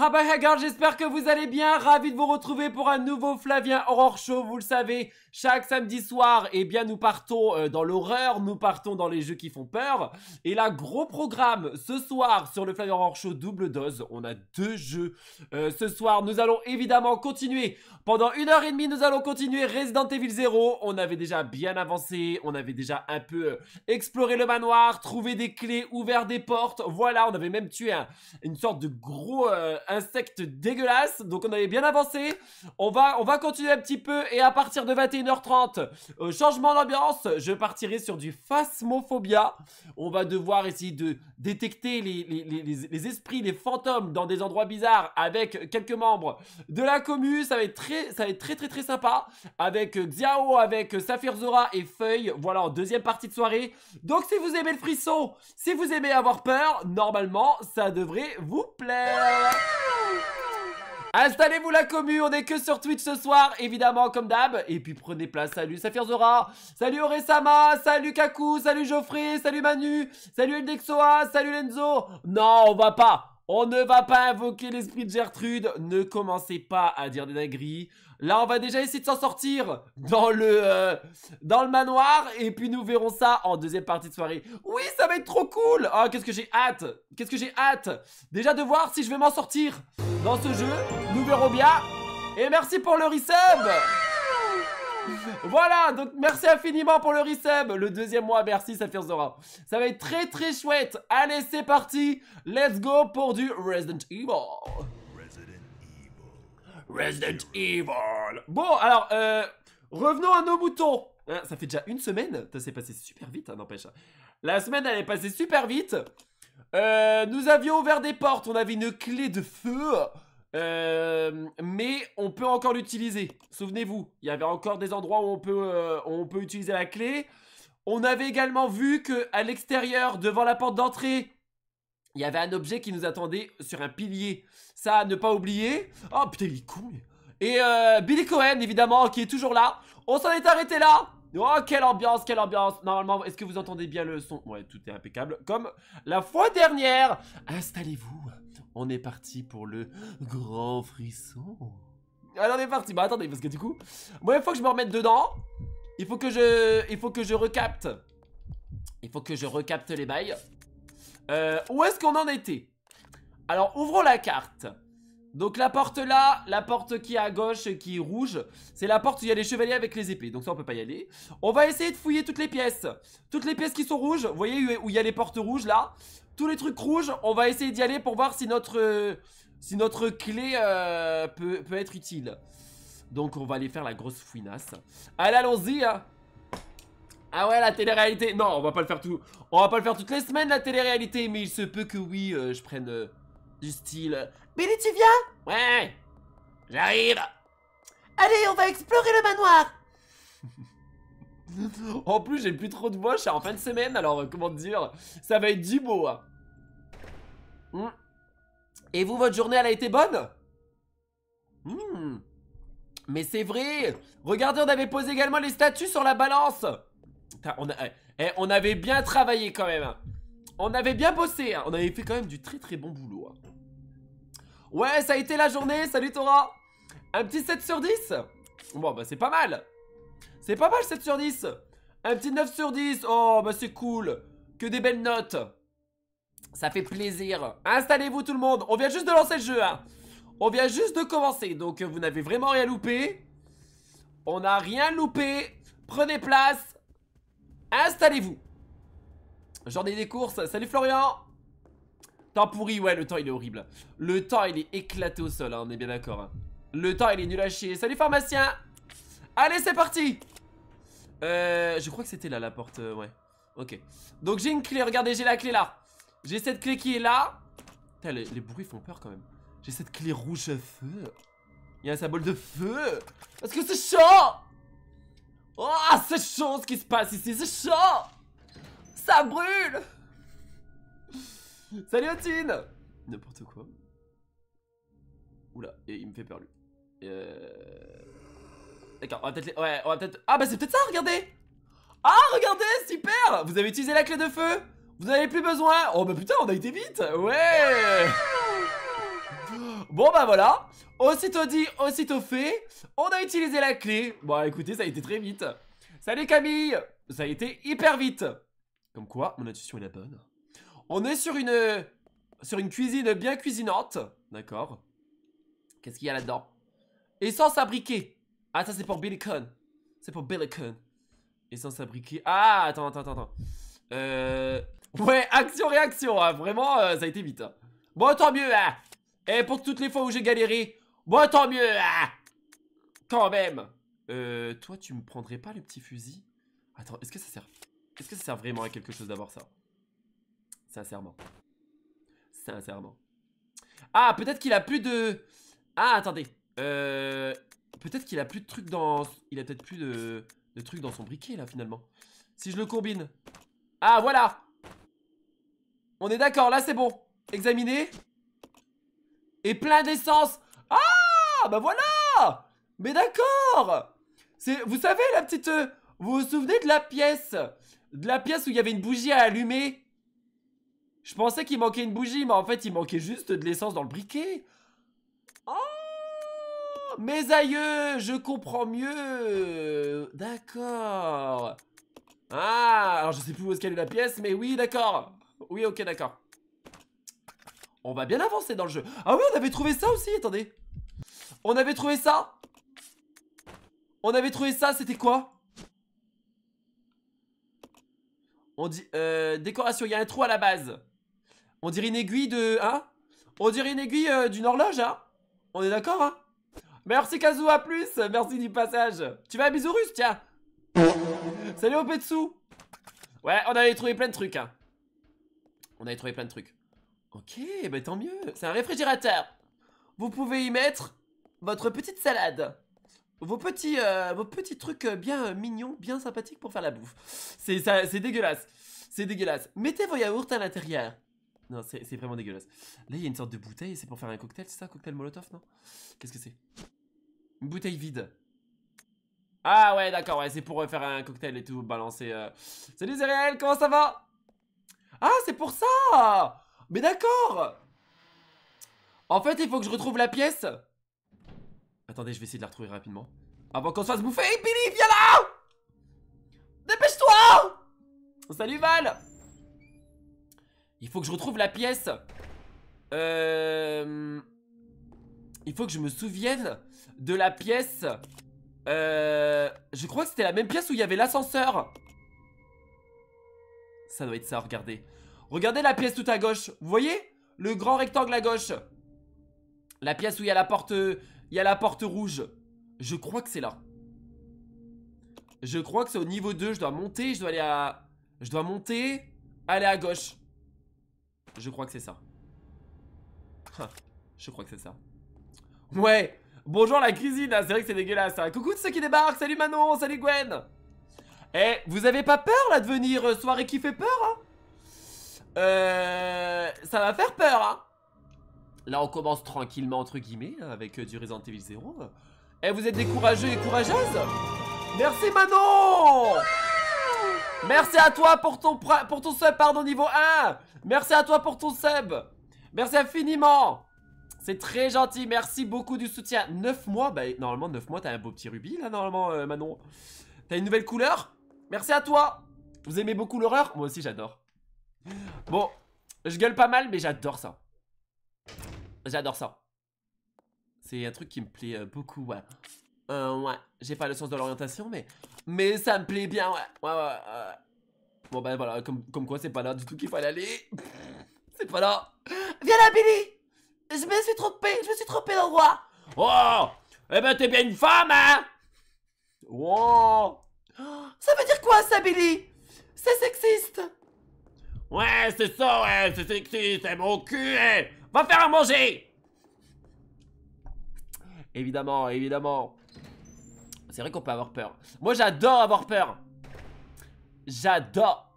Ah bah j'espère que vous allez bien, ravi de vous retrouver pour un nouveau Flavien Horror Show, vous le savez, chaque samedi soir, eh bien, nous partons euh, dans l'horreur, nous partons dans les jeux qui font peur. Et là, gros programme ce soir sur le Flyer Horror Show double dose. On a deux jeux euh, ce soir. Nous allons évidemment continuer. Pendant une heure et demie, nous allons continuer Resident Evil 0. On avait déjà bien avancé, on avait déjà un peu euh, exploré le manoir, trouvé des clés, ouvert des portes. Voilà, on avait même tué une sorte de gros insecte dégueulasse. Donc on avait bien avancé. On va, on va continuer un petit peu et à partir de 21 h 30 euh, changement d'ambiance, je partirai sur du phasmophobia. On va devoir essayer de détecter les, les, les, les, esprits, les fantômes dans des endroits bizarres avec quelques membres de la commu. Ça va être très, ça va être très, très, très sympa. Avec Xiao, avec Saphir Zora et Feuille. Voilà, en deuxième partie de soirée. Donc, si vous aimez le frisson, si vous aimez avoir peur, normalement, ça devrait vous plaire. Installez-vous la commu, on est que sur Twitch ce soir, évidemment, comme d'hab. Et puis prenez place, salut Saphir Zora, salut Oresama, salut Kaku, salut Geoffrey, salut Manu, salut Eldexoa, salut Lenzo. Non, on va pas, on ne va pas invoquer l'esprit de Gertrude. Ne commencez pas à dire des dingueries. Là, on va déjà essayer de s'en sortir dans le, euh, dans le manoir. Et puis, nous verrons ça en deuxième partie de soirée. Oui, ça va être trop cool Oh, qu'est-ce que j'ai hâte Qu'est-ce que j'ai hâte Déjà de voir si je vais m'en sortir dans ce jeu. Nous verrons bien. Et merci pour le resub voilà, donc merci infiniment pour le resub. Le deuxième mois, merci ça Zora. Ça va être très très chouette. Allez, c'est parti. Let's go pour du Resident Evil. Resident Evil. Bon, alors, euh, revenons à nos moutons. Hein, ça fait déjà une semaine. Ça s'est passé super vite, hein, n'empêche. Hein. la semaine, elle est passée super vite. Euh, nous avions ouvert des portes. On avait une clé de feu. Euh, mais on peut encore l'utiliser. Souvenez-vous, il y avait encore des endroits où on peut, on peut utiliser la clé. On avait également vu que à l'extérieur, devant la porte d'entrée, il y avait un objet qui nous attendait sur un pilier. Ça, ne pas oublier. Oh putain, il est con. Et euh, Billy Cohen, évidemment, qui est toujours là. On s'en est arrêté là. Oh, quelle ambiance, quelle ambiance. Normalement, est-ce que vous entendez bien le son Ouais, tout est impeccable. Comme la fois dernière. Installez-vous. On est parti pour le grand frisson. alors ah, on est parti. Bah, attendez, parce que du coup, moi, il faut que je me remette dedans. Il faut que je, il faut que je recapte. Il faut que je recapte les bails. Euh, où est-ce qu'on en était alors, ouvrons la carte. Donc la porte là, la porte qui est à gauche, qui est rouge, c'est la porte où il y a les chevaliers avec les épées. Donc ça, on peut pas y aller. On va essayer de fouiller toutes les pièces. Toutes les pièces qui sont rouges, vous voyez où il y a les portes rouges là. Tous les trucs rouges, on va essayer d'y aller pour voir si notre, si notre clé euh, peut, être utile. Donc on va aller faire la grosse fouinasse. Allez, allons-y hein. Ah ouais, la télé-réalité. Non, on va pas le faire tout. On va pas le faire toutes les semaines la télé-réalité, mais il se peut que oui, euh, je prenne euh, du style euh, Billy, tu viens Ouais J'arrive Allez, on va explorer le manoir En plus, j'ai plus trop de bois. je suis en fin de semaine, alors euh, comment dire Ça va être du beau hein. hmm. Et vous, votre journée, elle a été bonne hmm. Mais c'est vrai Regardez, on avait posé également les statues sur la balance eh, eh, on avait bien travaillé quand même hein. On avait bien bossé, hein. on avait fait quand même du très très bon boulot. Hein. Ouais, ça a été la journée, salut Tora Un petit 7 sur 10 Bon, bah c'est pas mal C'est pas mal 7 sur 10 Un petit 9 sur 10, oh bah c'est cool Que des belles notes Ça fait plaisir Installez-vous tout le monde, on vient juste de lancer le jeu hein. On vient juste de commencer, donc vous n'avez vraiment rien loupé On n'a rien loupé Prenez place Installez-vous ai des courses. Salut Florian Temps pourri, ouais, le temps il est horrible. Le temps il est éclaté au sol, hein, on est bien d'accord. Hein. Le temps il est nul à chier. Salut pharmacien Allez, c'est parti euh, Je crois que c'était là la porte, euh, ouais. Ok. Donc j'ai une clé, regardez, j'ai la clé là. J'ai cette clé qui est là. Putain, les, bruits font peur quand même. J'ai cette clé rouge à feu. Il y a un symbole de feu. Est-ce que c'est chaud Oh, c'est chaud ce qui se passe ici, c'est chaud ça brûle Salut Otine N'importe quoi. Oula, et il me fait peur euh, D'accord, on va peut-être... Ouais, on va peut-être... Ah bah c'est peut-être ça, regardez Ah regardez, super Vous avez utilisé la clé de feu Vous n'avez plus besoin Oh bah putain, on a été vite Ouais Bon bah voilà Aussitôt dit, aussitôt fait On a utilisé la clé Bon écoutez, ça a été très vite Salut Camille Ça a été hyper vite comme quoi, mon intuition est la bonne. On est sur une, sur une cuisine bien cuisinante. D'accord. Qu'est-ce qu'il y a là-dedans Essence abriquée. Ah, ça, c'est pour Billy C'est pour Billy Essence abriquée. Ah, attends, attends, attends. Euh... Ouais, action-réaction. Hein. Vraiment, euh, ça a été vite. Hein. Bon, tant mieux. Hein. Et pour toutes les fois où j'ai galéré. Bon, tant mieux. Quand même. Euh, toi, tu me prendrais pas le petit fusil Attends, est-ce que ça sert est-ce que ça sert vraiment à quelque chose d'avoir ça Sincèrement. Sincèrement. Ah, peut-être qu'il a plus de... Ah, attendez. Euh, peut-être qu'il a plus de trucs dans... Il a peut-être plus de... trucs dans son briquet, là, finalement. Si je le combine. Ah, voilà On est d'accord, là, c'est bon. Examiner. Et plein d'essence Ah, bah voilà Mais d'accord C'est... Vous savez, la petite... Euh, vous vous souvenez de la pièce de la pièce où il y avait une bougie à allumer. Je pensais qu'il manquait une bougie, mais en fait, il manquait juste de l'essence dans le briquet. Oh Mes aïeux, je comprends mieux. D'accord. Ah, alors je sais plus où est-ce qu'elle est la pièce, mais oui, d'accord. Oui, ok, d'accord. On va bien avancer dans le jeu. Ah oui, on avait trouvé ça aussi, attendez. On avait trouvé ça. On avait trouvé ça, c'était quoi On dit... Euh, décoration, il y a un trou à la base. On dirait une aiguille de... Hein On dirait une aiguille euh, d'une horloge, hein On est d'accord, hein Merci Kazu, à plus Merci du passage Tu vas à russe, tiens Salut Opetsu Ouais, on avait trouvé plein de trucs, hein. On avait trouvé plein de trucs. Ok, bah tant mieux C'est un réfrigérateur Vous pouvez y mettre votre petite salade vos petits, euh, vos petits trucs euh, bien euh, mignons, bien sympathiques pour faire la bouffe. C'est dégueulasse. C'est dégueulasse. Mettez vos yaourts à l'intérieur. Non, c'est vraiment dégueulasse. Là, il y a une sorte de bouteille, c'est pour faire un cocktail, c'est ça Cocktail Molotov, non Qu'est-ce que c'est Une bouteille vide. Ah ouais, d'accord, ouais, c'est pour faire un cocktail et tout, balancer... Euh... Salut Zeriel, comment ça va Ah, c'est pour ça Mais d'accord En fait, il faut que je retrouve la pièce Attendez, je vais essayer de la retrouver rapidement. Avant qu'on se fasse bouffer hey, Billy, viens là Dépêche-toi Salut Val Il faut que je retrouve la pièce. Euh... Il faut que je me souvienne de la pièce. Euh... Je crois que c'était la même pièce où il y avait l'ascenseur. Ça doit être ça, regardez. Regardez la pièce tout à gauche. Vous voyez Le grand rectangle à gauche. La pièce où il y a la porte... Il y a la porte rouge. Je crois que c'est là. Je crois que c'est au niveau 2. Je dois monter. Je dois aller à... Je dois monter. Aller à gauche. Je crois que c'est ça. je crois que c'est ça. Ouais Bonjour la cuisine, hein. c'est vrai que c'est dégueulasse. Hein. Coucou de ceux qui débarquent, salut Manon, salut Gwen Eh, vous avez pas peur là de venir euh, soirée qui fait peur hein euh, Ça va faire peur hein Là, on commence tranquillement, entre guillemets, hein, avec euh, du Resident Evil 0. Eh, vous êtes décourageux et courageuses Merci Manon Merci à toi pour ton, pour ton sub, pardon, niveau 1 Merci à toi pour ton sub Merci infiniment C'est très gentil, merci beaucoup du soutien 9 mois, bah normalement 9 mois, t'as un beau petit rubis là, normalement, euh, Manon. T'as une nouvelle couleur Merci à toi Vous aimez beaucoup l'horreur Moi aussi, j'adore. Bon, je gueule pas mal, mais j'adore ça. J'adore ça. C'est un truc qui me plaît euh, beaucoup, ouais. Euh, ouais, j'ai pas le sens de l'orientation, mais... Mais ça me plaît bien, ouais. Ouais, ouais, ouais. Bon, ben voilà, comme, quoi, c'est pas là du tout qu'il fallait aller. c'est pas là. Viens là, Billy Je me suis trompé, je me suis trompé d'endroit. Oh Eh ben, t'es bien une femme, hein Oh Ça veut dire quoi, ça, Billy C'est sexiste Ouais, c'est ça, ouais, c'est sexiste, c'est mon cul, hein Va faire à manger Évidemment, évidemment. C'est vrai qu'on peut avoir peur. Moi, j'adore avoir peur. J'adore.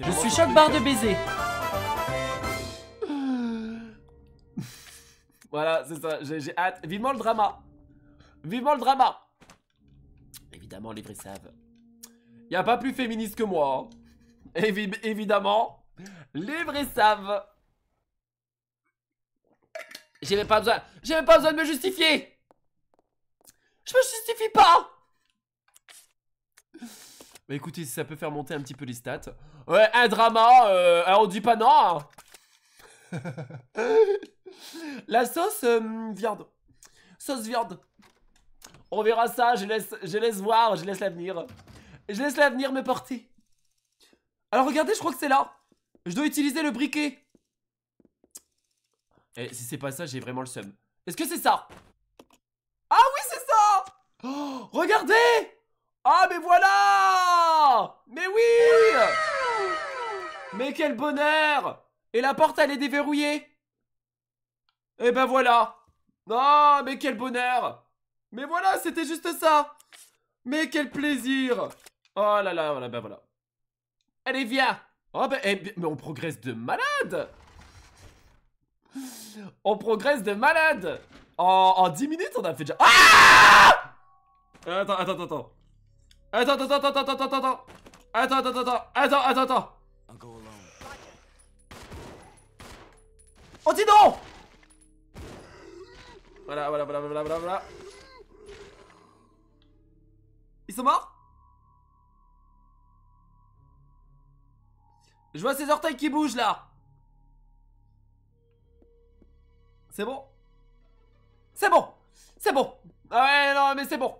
Je suis choc barre de baiser. voilà, c'est ça. J'ai hâte. Vivement le drama. Vivement le drama. Évidemment, les vrais savent. Y a pas plus féministe que moi. Hein. évidemment, les vrais savent. J'avais pas besoin. J'avais pas besoin de me justifier. Je me justifie pas. Bah écoutez, ça peut faire monter un petit peu les stats. Ouais, un drama, euh, on dit pas non. Hein. La sauce euh, viande. Sauce viande. On verra ça, je laisse, je laisse voir, je laisse l'avenir. Je laisse l'avenir me porter. Alors regardez, je crois que c'est là. Je dois utiliser le briquet. Et si c'est pas ça, j'ai vraiment le seum. Est-ce que c'est ça Ah oui, c'est ça oh, Regardez Ah, mais voilà Mais oui Mais quel bonheur Et la porte, elle est déverrouillée Eh ben voilà Non, mais quel bonheur Mais voilà, c'était juste ça Mais quel plaisir Oh là là, voilà, ben voilà Allez, viens Oh ben, eh mais on progresse de malade On progresse de malade en, 10 minutes, on a fait déjà... Ah euh, attends, attends, attends. Attends, attends, attends, attends, attends, attends. Attends, attends, attends, attends, attends, attends. Oh, dis donc Voilà, voilà, voilà, voilà, voilà, voilà. Ils sont morts Je vois ces orteils qui bougent, là C'est bon C'est bon C'est bon ah Ouais, non, mais c'est bon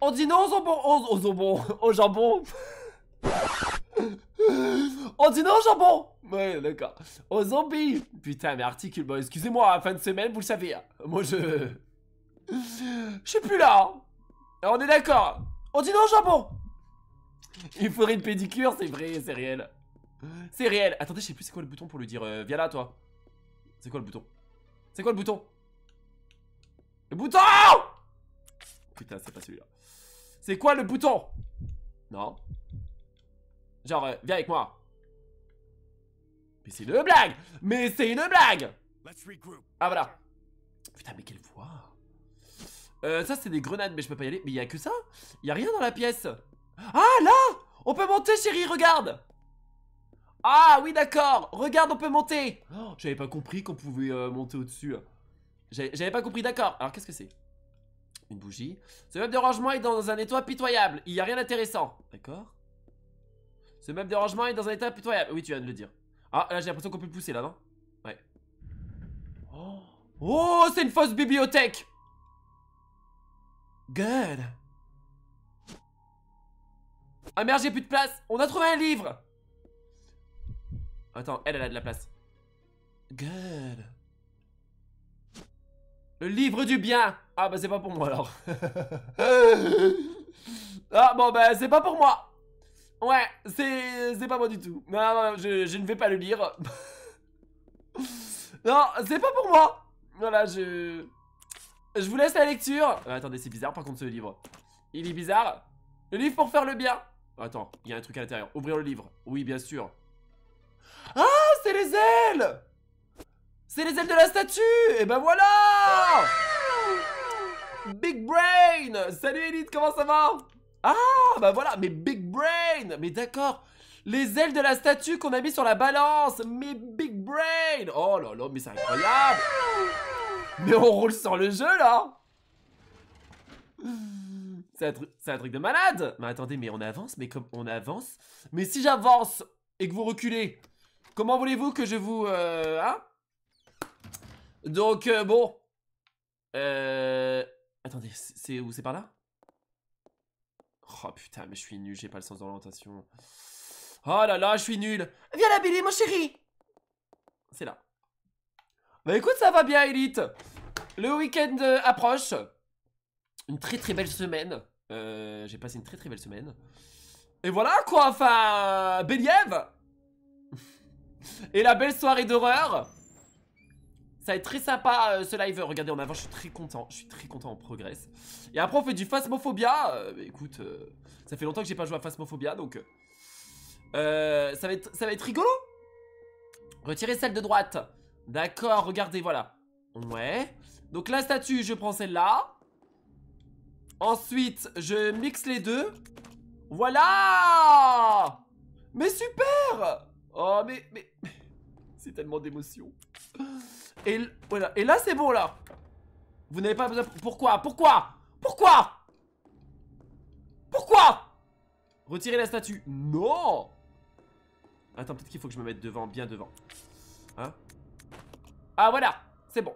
On dit non aux jambons Aux, jambons Aux jambons On dit non aux jambons Ouais, d'accord. Aux zombies Putain, mais articule, bon, excusez-moi, fin de semaine, vous le savez. Hein. Moi, je... Je suis plus là hein. On est d'accord On dit non aux Il faudrait une pédicure, c'est vrai, c'est réel. C'est réel Attendez, je sais plus c'est quoi le bouton pour lui dire euh, Viens là, toi !» C'est quoi le bouton c'est quoi le bouton Le bouton Putain, c'est pas celui-là. C'est quoi le bouton Non. Genre, euh, viens avec moi. Mais c'est une blague Mais c'est une blague Ah voilà. Putain, mais quelle voix euh, ça c'est des grenades mais je peux pas y aller Mais il y a que ça Il y a rien dans la pièce Ah là On peut monter chérie regarde ah oui d'accord Regarde on peut monter oh, J'avais pas compris qu'on pouvait euh, monter au-dessus. J'avais pas compris d'accord. Alors qu'est-ce que c'est Une bougie. Ce meuble de rangement est dans un état pitoyable. Il n'y a rien d'intéressant. D'accord. Ce même de rangement est dans un état pitoyable. Oui tu viens de le dire. Ah là j'ai l'impression qu'on peut pousser là non Ouais. Oh, oh c'est une fausse bibliothèque Good Ah merde j'ai plus de place On a trouvé un livre Attends, elle, elle a de la place. Good. Le livre du bien Ah bah c'est pas pour moi alors. ah bon bah c'est pas pour moi. Ouais, c'est pas moi du tout. Non, non je, je ne vais pas le lire. non, c'est pas pour moi. Voilà, je... Je vous laisse la lecture. Euh, attendez, c'est bizarre par contre ce livre. Il est bizarre. Le livre pour faire le bien. Attends, il y a un truc à l'intérieur. Ouvrir le livre. Oui, bien sûr. Ah, c'est les ailes C'est les ailes de la statue Et eh ben voilà Big Brain Salut Elite, comment ça va Ah, bah voilà, mais Big Brain Mais d'accord Les ailes de la statue qu'on a mis sur la balance Mais Big Brain Oh là là, mais c'est incroyable Mais on roule sur le jeu, là C'est un, un, truc de malade Mais attendez, mais on avance, mais comme on avance... Mais si j'avance et que vous reculez, Comment voulez-vous que je vous... Euh, hein Donc, euh, bon. Euh... Attendez, c'est où C'est par là Oh putain, mais je suis nul, j'ai pas le sens d'orientation. Oh là là, je suis nul Viens là, Billy, mon chéri C'est là. Bah écoute, ça va bien, Elite Le week-end euh, approche. Une très très belle semaine. Euh, j'ai passé une très très belle semaine. Et voilà quoi, enfin... Believ Et la belle soirée d'horreur ça va être très sympa euh, ce live. Regardez, en avant, je suis très content. Je suis très content, on progresse. Et après, on fait du Phasmophobia. Euh, écoute, euh, ça fait longtemps que j'ai pas joué à Phasmophobia, donc... ça, va être, ça va être rigolo Retirez celle de droite. D'accord, regardez, voilà. Ouais. Donc la statue, je prends celle-là. Ensuite, je mixe les deux. Voilà Mais super Oh, mais... mais... C'est tellement d'émotion. Et, voilà. Et là, c'est bon, là. Vous n'avez pas besoin... Pourquoi Pourquoi Pourquoi Pourquoi Retirer la statue. Non Attends, peut-être qu'il faut que je me mette devant, bien devant. Hein Ah, voilà C'est bon.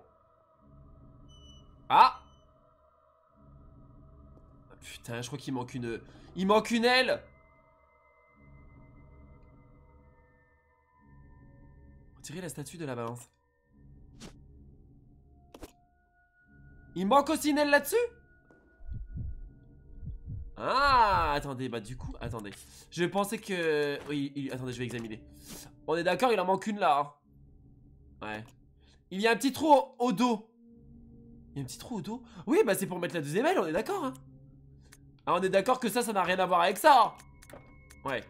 Ah, ah Putain, je crois qu'il manque une... Il manque une aile tirer la statue de la balance. Il manque aussi une là-dessus Ah Attendez, bah du coup, attendez. Je pensais que... Oui, attendez, je vais examiner. On est d'accord, il en manque une là. Hein. Ouais. Il y a un petit trou au, dos. Il y a un petit trou au dos Oui, bah c'est pour mettre la deuxième aile, on est d'accord. Hein. Ah, on est d'accord que ça, ça n'a rien à voir avec ça. Hein. Ouais.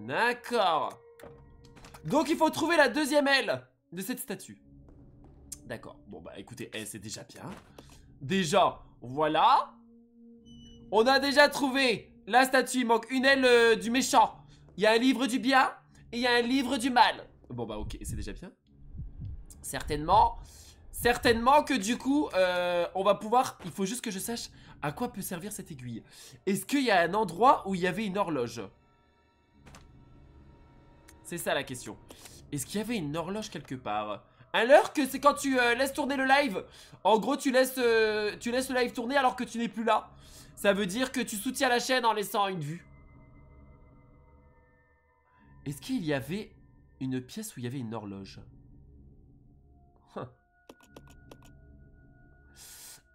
D'accord. Donc il faut trouver la deuxième aile de cette statue. D'accord. Bon bah écoutez, eh, c'est déjà bien. Déjà, voilà. On a déjà trouvé la statue. Il manque une aile euh, du méchant. Il y a un livre du bien et il y a un livre du mal. Bon bah ok, c'est déjà bien. Certainement. Certainement que du coup, euh, on va pouvoir... Il faut juste que je sache à quoi peut servir cette aiguille. Est-ce qu'il y a un endroit où il y avait une horloge c'est ça la question. Est-ce qu'il y avait une horloge quelque part alors que c'est quand tu euh, laisses tourner le live. En gros, tu laisses, euh, tu laisses le live tourner alors que tu n'es plus là. Ça veut dire que tu soutiens la chaîne en laissant une vue. Est-ce qu'il y avait une pièce où il y avait une horloge hein.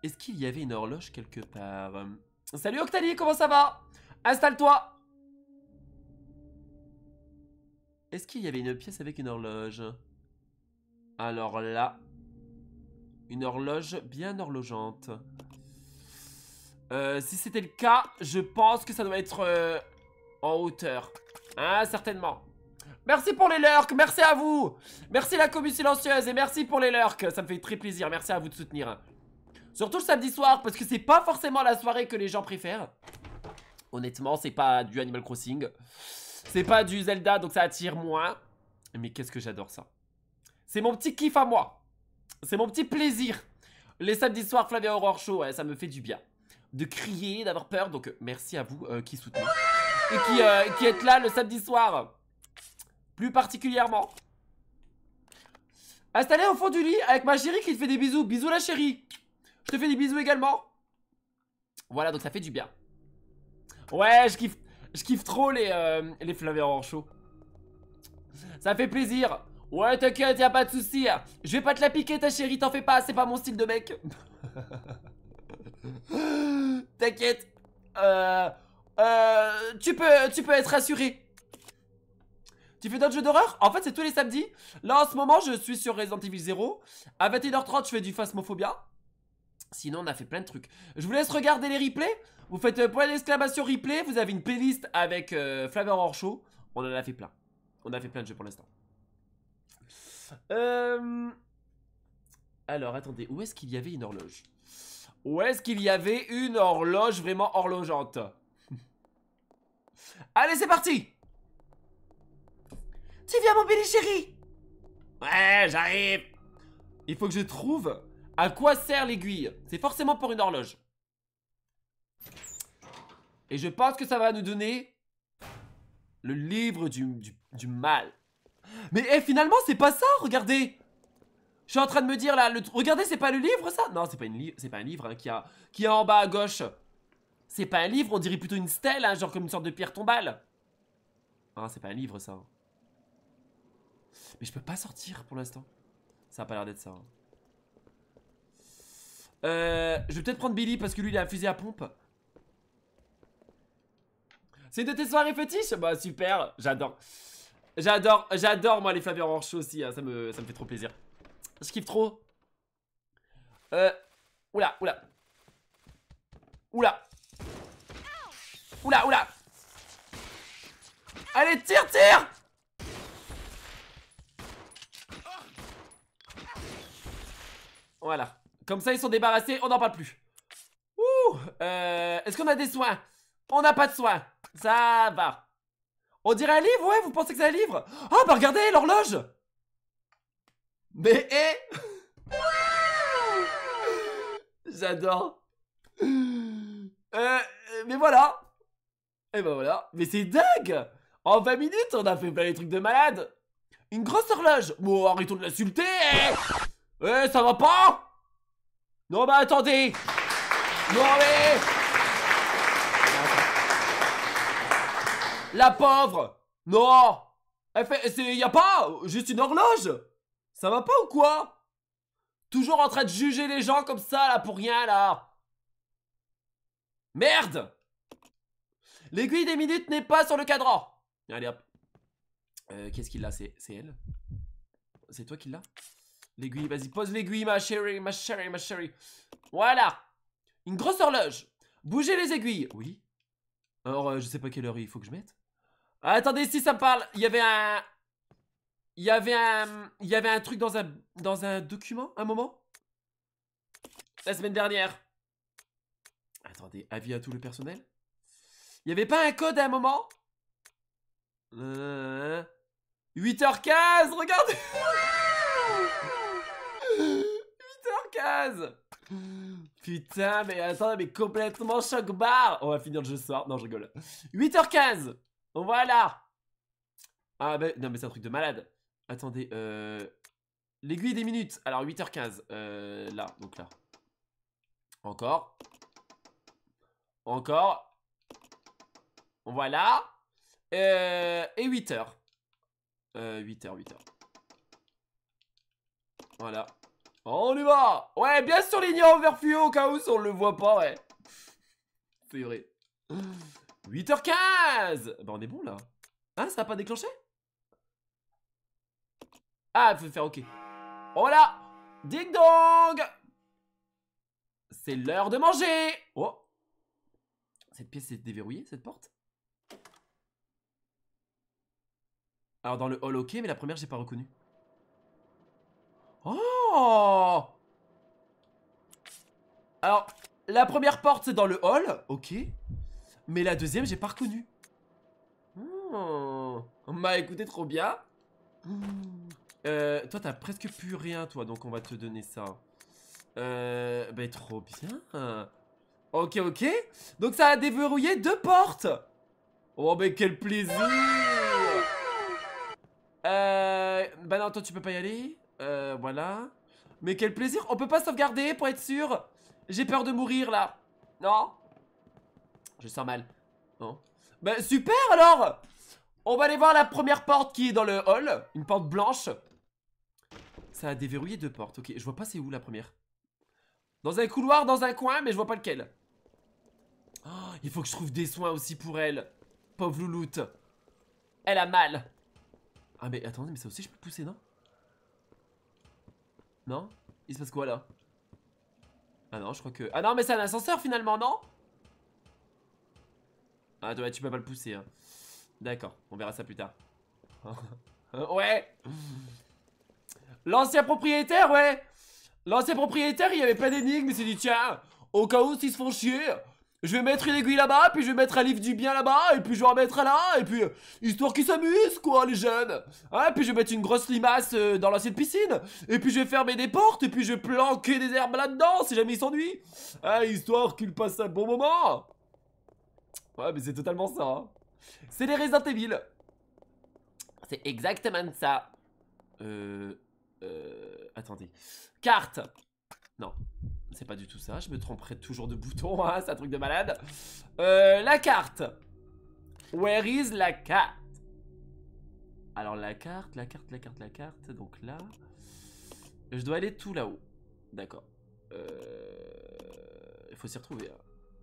Est-ce qu'il y avait une horloge quelque part Salut Octalie comment ça va Installe-toi Est-ce qu'il y avait une pièce avec une horloge Alors là, une horloge bien horlogeante. Euh, si c'était le cas, je pense que ça doit être euh, en hauteur. Hein, certainement. Merci pour les lurks, merci à vous Merci la commu silencieuse et merci pour les lurks, ça me fait très plaisir, merci à vous de soutenir. Surtout le samedi soir, parce que c'est pas forcément la soirée que les gens préfèrent. Honnêtement, c'est pas du Animal Crossing. C'est pas du Zelda, donc ça attire moins. Mais qu'est-ce que j'adore ça. C'est mon petit kiff à moi. C'est mon petit plaisir. Les samedis soirs Flavia Horror Show, ça me fait du bien. De crier, d'avoir peur. Donc euh, merci à vous euh, qui soutenez. Et qui, euh, qui êtes là le samedi soir. Plus particulièrement. Installé au fond du lit avec ma chérie qui te fait des bisous. Bisous la chérie. Je te fais des bisous également. Voilà, donc ça fait du bien. Ouais, je kiffe. Je kiffe trop les, euh, les flaveurs en Ça fait plaisir. Ouais, t'inquiète, y'a pas de soucis. Je vais pas te la piquer, ta chérie, t'en fais pas, c'est pas mon style de mec. t'inquiète. Euh, euh, tu, peux, tu peux être rassuré. Tu fais d'autres jeux d'horreur En fait, c'est tous les samedis. Là, en ce moment, je suis sur Resident Evil 0. À 21h30, je fais du Phasmophobia. Sinon, on a fait plein de trucs. Je vous laisse regarder les replays. Vous faites euh, point d'exclamation replay, vous avez une playlist avec euh, Flavor Hors On en a fait plein. On a fait plein de jeux pour l'instant. Euh, alors, attendez, où est-ce qu'il y avait une horloge Où est-ce qu'il y avait une horloge vraiment horlogeante Allez, c'est parti Tu viens, mon bébé chéri Ouais, j'arrive Il faut que je trouve à quoi sert l'aiguille. C'est forcément pour une horloge. Et je pense que ça va nous donner le livre du, mal. Mais eh, finalement, c'est pas ça, regardez Je suis en train de me dire là, regardez, c'est pas le livre ça Non, c'est pas, une c'est pas un livre hein, qui a, qui en bas à gauche. C'est pas un livre, on dirait plutôt une stèle, hein, genre comme une sorte de pierre tombale. Ah, c'est pas un livre ça. Hein. Mais je peux pas sortir pour l'instant. Ça a pas l'air d'être ça. Euh, je vais peut-être prendre Billy parce que lui il a un fusil à pompe. C'est de tes soirées fétiches Bah super, j'adore. J'adore, j'adore moi les flaveurs orange aussi, hein. ça, me, ça me fait trop plaisir. Je kiffe trop. Euh, oula, oula. Oula. Oula, oula. Allez, tire, tire Voilà. Comme ça, ils sont débarrassés, on n'en parle plus. Ouh euh, Est-ce qu'on a des soins On n'a pas de soins ça va. On dirait un livre, ouais Vous pensez que c'est un livre Ah, oh, bah regardez, l'horloge Mais hé eh! J'adore. Euh, mais voilà. Et eh ben voilà. Mais c'est dingue En 20 minutes, on a fait plein de trucs de malade. Une grosse horloge. Bon, arrêtons de l'insulter. Eh, eh, ça va pas Non, bah attendez. Non, mais... La pauvre Non Elle fait... Y a pas Juste une horloge Ça va pas ou quoi Toujours en train de juger les gens comme ça, là, pour rien, là Merde L'aiguille des minutes n'est pas sur le cadran Allez, hop. Euh, qu'est-ce qu'il a C'est elle C'est toi qui l'a L'aiguille, vas-y, pose l'aiguille, ma chérie, ma chérie, ma chérie. Voilà Une grosse horloge Bougez les aiguilles Oui Alors, euh, je sais pas quelle heure il faut que je mette. Ah, attendez, si ça me parle, il y avait un... Il y avait un... Il y avait un truc dans un... Dans un document, un moment La semaine dernière. Attendez, avis à tout le personnel Il y avait pas un code à un moment 8h15, euh, regardez 8h15 Putain, mais attendez, mais complètement choc bar On va finir le jeu ce soir. Non, je rigole. 8h15 voilà Ah bah, non mais c'est un truc de malade. Attendez, euh... L'aiguille des minutes. Alors 8h15. Euh, là, donc là. Encore. Encore. Voilà. Euh, et 8h. 8h, 8h. Voilà. on y va Ouais, bien sûr, les vers au cas où on le voit pas, ouais. C'est 8h15 Bah on est bon là. Hein, ça n'a pas déclenché Ah, il faut faire OK. Voilà Ding dong C'est l'heure de manger Oh Cette pièce est déverrouillée, cette porte Alors dans le hall, ok, mais la première, j'ai pas reconnu. Oh Alors, la première porte, c'est dans le hall, ok. Mais la deuxième, j'ai pas reconnu. Oh. On m'a écouté, trop bien. Euh, toi, t'as presque plus rien, toi, donc on va te donner ça. Euh, ben, trop bien. Ok, ok. Donc ça a déverrouillé deux portes. Oh, mais ben, quel plaisir Euh... Bah non, toi, tu peux pas y aller. Euh, voilà. Mais quel plaisir On peut pas sauvegarder pour être sûr J'ai peur de mourir, là. Non je sens mal. Hein bah super alors On va aller voir la première porte qui est dans le hall. Une porte blanche. Ça a déverrouillé deux portes. Ok, je vois pas c'est où la première. Dans un couloir, dans un coin, mais je vois pas lequel. Oh, il faut que je trouve des soins aussi pour elle. Pauvre louloute. Elle a mal. Ah mais attendez, mais ça aussi je peux pousser, non Non Il se passe quoi là Ah non, je crois que... Ah non, mais c'est un ascenseur finalement, non ah, bah, tu peux pas le pousser. Hein. D'accord, on verra ça plus tard. ouais L'ancien propriétaire, ouais L'ancien propriétaire, il y avait pas d'énigme, il s'est dit, tiens, au cas où s'ils se font chier, je vais mettre une aiguille là-bas, puis je vais mettre un livre du bien là-bas, et puis je vais en mettre un là, et puis euh, histoire qu'ils s'amusent, quoi, les jeunes. Et hein, puis je vais mettre une grosse limace euh, dans l'ancienne piscine, et puis je vais fermer des portes, et puis je vais planquer des herbes là-dedans si jamais ils s'ennuient. Hein, histoire qu'ils passent un bon moment. Ouais, mais c'est totalement ça. Hein. C'est les Resident C'est exactement ça. Euh... Euh... Attendez. Carte Non, c'est pas du tout ça. Je me tromperai toujours de bouton, hein, c'est un truc de malade. Euh, la carte Where is la carte Alors la carte, la carte, la carte, la carte. Donc là... Je dois aller tout là-haut. D'accord. Euh... Il faut s'y retrouver.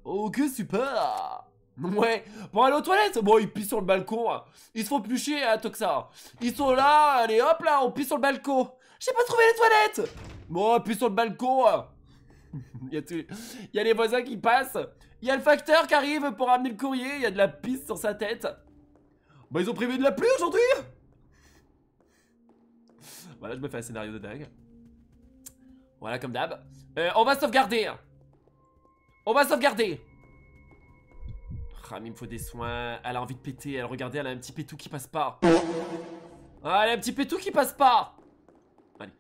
Oh que super Ouais, pour aller aux toilettes, bon ils pissent sur le balcon, hein. ils se font plus chier hein, tout ça. Ils sont là, allez hop là, on pisse sur le balcon. J'ai pas trouvé les toilettes Bon, pisse sur le balcon. il, hein. y a les voisins qui passent, il y a le facteur qui arrive pour amener le courrier, il y a de la pisse sur sa tête. Bah ils ont prévu de la pluie aujourd'hui Voilà, je me fais un scénario de dingue. Voilà, comme d'hab. Euh, on va sauvegarder. On va sauvegarder. Ah, il me faut des soins. Elle a envie de péter. Elle, regardez, elle a un petit pétou qui passe pas. Ah, elle a un petit pétou qui passe pas. Allez.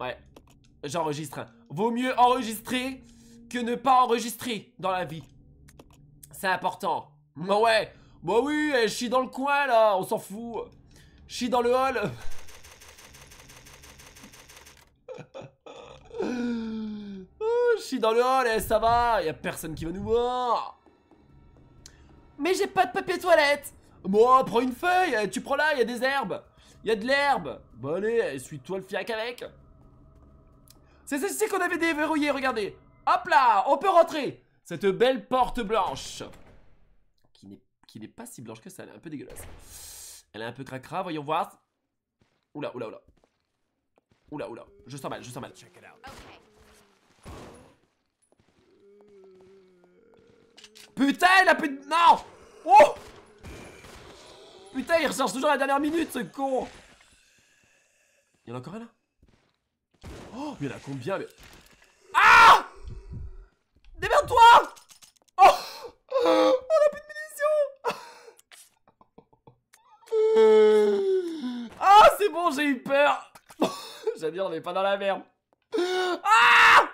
Ouais. J'enregistre. Vaut mieux enregistrer que ne pas enregistrer dans la vie. C'est important. Bah ouais. Bah oui, eh, je suis dans le coin là. On s'en fout. Je suis dans le hall. Oh, je suis dans le hall, eh, ça va, y a personne qui va nous voir. Mais j'ai pas de papier toilette Moi, prends une feuille, eh, tu prends là, il y a des herbes Il y a de l'herbe Bon allez, eh, suis-toi le fiac avec C'est ceci qu'on avait déverrouillé, regardez Hop là, on peut rentrer Cette belle porte blanche Qui n'est pas si blanche que ça, elle est un peu dégueulasse. Elle est un peu cracra, voyons voir. Oula, oula, oula. Oula, oula, je sens mal, je sens mal. Okay. Putain, il a plus de... Non Oh Putain, il recherche toujours la dernière minute, ce con Il y en a encore un, là Oh, mais il a combien mais... Ah Démerde-toi oh, oh On a plus de munitions Ah, c'est bon, j'ai eu peur dire, on n'est pas dans la merde Ah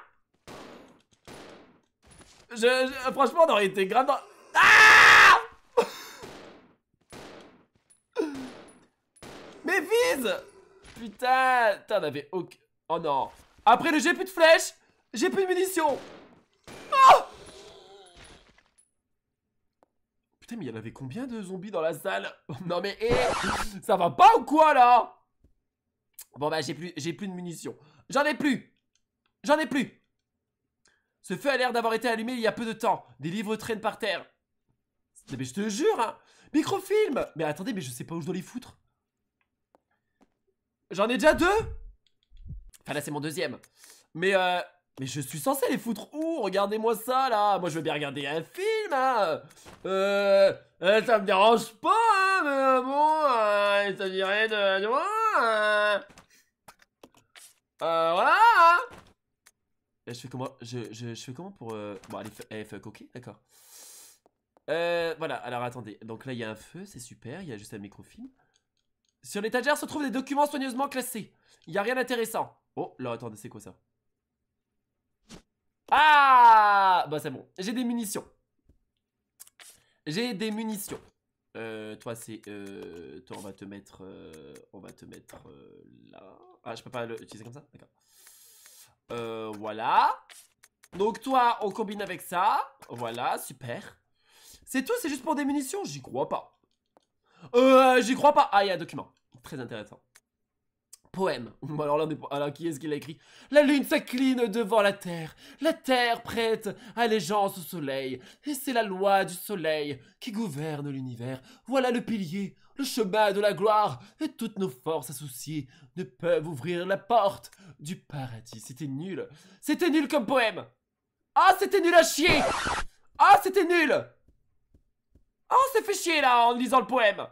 franchement, on aurait été grave dans... Ah Mais vise Putain t'en avais aucun... Oh non Après le j'ai plus de flèches J'ai plus de munitions oh Putain, mais il y avait combien de zombies dans la salle Non mais, eh, Ça va pas ou quoi, là Bon bah, j'ai plus, plus de munitions. J'en ai plus J'en ai plus ce feu a l'air d'avoir été allumé il y a peu de temps. Des livres traînent par terre. Mais je te jure, hein Microfilm Mais attendez, mais je sais pas où je dois les foutre. J'en ai déjà deux Enfin là, c'est mon deuxième. Mais euh... Mais je suis censé les foutre où Regardez-moi ça, là Moi, je veux bien regarder un film, hein Euh... euh ça me dérange pas, hein Mais euh, bon, euh, ça dirait de... Euh, euh, voilà, hein je fais comment je, je, fais comment pour... Euh, bon, allez, eh, fuck, ok, d'accord. Euh, voilà, alors attendez. Donc là, il y a un feu, c'est super. Il y a juste un microfilm. Sur l'étagère se trouvent des documents soigneusement classés. Il n'y a rien d'intéressant. Oh, là, attendez, c'est quoi ça Ah Bah, c'est bon. J'ai des munitions. J'ai des munitions. Euh, toi, c'est... Euh, toi, on va te mettre... Euh, on va te mettre euh, là. Ah, je peux pas l'utiliser comme ça D'accord. Euh, voilà. Donc toi, on combine avec ça. Voilà, super. C'est tout, c'est juste pour des munitions J'y crois pas. Euh, j'y crois pas. Ah, il y a un document. Très intéressant. Poème. Alors là, qui est-ce qu'il l'a écrit La lune s'incline devant la terre. La terre prête allégeance au soleil. Et c'est la loi du soleil qui gouverne l'univers. Voilà le pilier le chemin de la gloire, et toutes nos forces associées ne peuvent ouvrir la porte du paradis. C'était nul. C'était nul comme poème. Ah, c'était nul à chier. Ah, c'était nul. Ah, oh, c'est fait chier là en lisant le poème.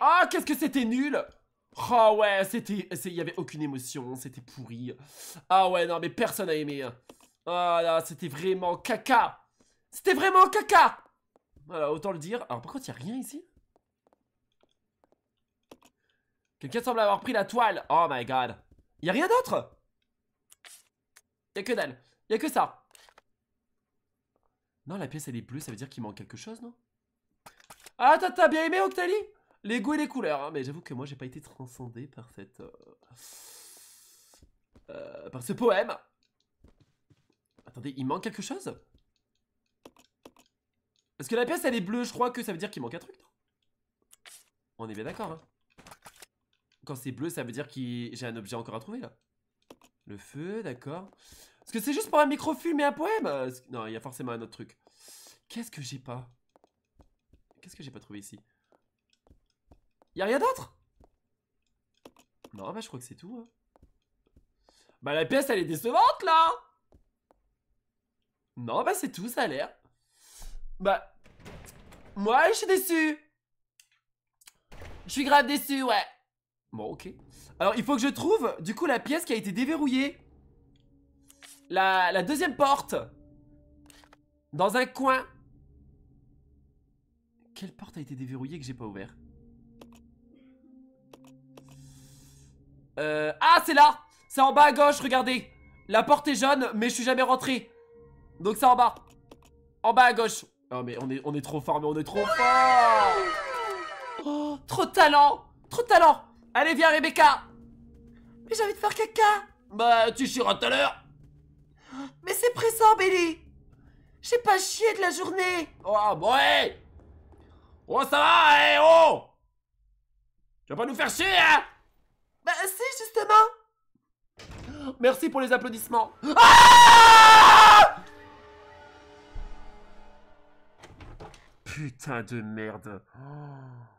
Ah, qu'est-ce que c'était nul. Ah ouais, c'était... Il y avait aucune émotion, c'était pourri. Ah ouais, non, mais personne a aimé. Hein. Ah là, c'était vraiment caca. C'était vraiment caca. Voilà, autant le dire. Alors par contre, il n'y a rien ici Quelqu'un semble avoir pris la toile. Oh my god. Y a rien d'autre Y'a que dalle. Y'a que ça. Non, la pièce elle est bleue, ça veut dire qu'il manque quelque chose, non Ah, t'as bien aimé Octali Les goûts et les couleurs. Hein, mais j'avoue que moi j'ai pas été transcendé par cette. Euh, euh, par ce poème. Attendez, il manque quelque chose Parce que la pièce elle est bleue, je crois que ça veut dire qu'il manque un truc, non On est bien d'accord, hein quand c'est bleu, ça veut dire que j'ai un objet encore à trouver, là. Le feu, d'accord. Est-ce que c'est juste pour un microfilm et un poème euh, Non, il y a forcément un autre truc. Qu'est-ce que j'ai pas Qu'est-ce que j'ai pas trouvé ici Y'a rien d'autre Non, bah je crois que c'est tout. Hein. Bah la pièce, elle est décevante, là Non, bah c'est tout, ça a l'air. Bah... Moi, je suis déçu Je suis grave déçu, ouais Bon, ok. Alors, il faut que je trouve, du coup, la pièce qui a été déverrouillée. La, deuxième porte. Dans un coin. Quelle porte a été déverrouillée que j'ai pas ouvert euh, Ah, c'est là C'est en bas à gauche, regardez. La porte est jaune, mais je suis jamais rentré. Donc c'est en bas. En bas à gauche. Oh, mais on est, on est trop fort, mais on est trop fort. Oh, trop de talent Trop de talent Allez, viens, Rebecca Mais j'ai envie de faire caca Bah, tu chieras tout à l'heure Mais c'est pressant, Billy J'ai pas chié de la journée Oh, bon, hey Oh, ça va, hé, eh, oh Tu vas pas nous faire chier, hein Bah, si, justement Merci pour les applaudissements ah Putain de merde oh.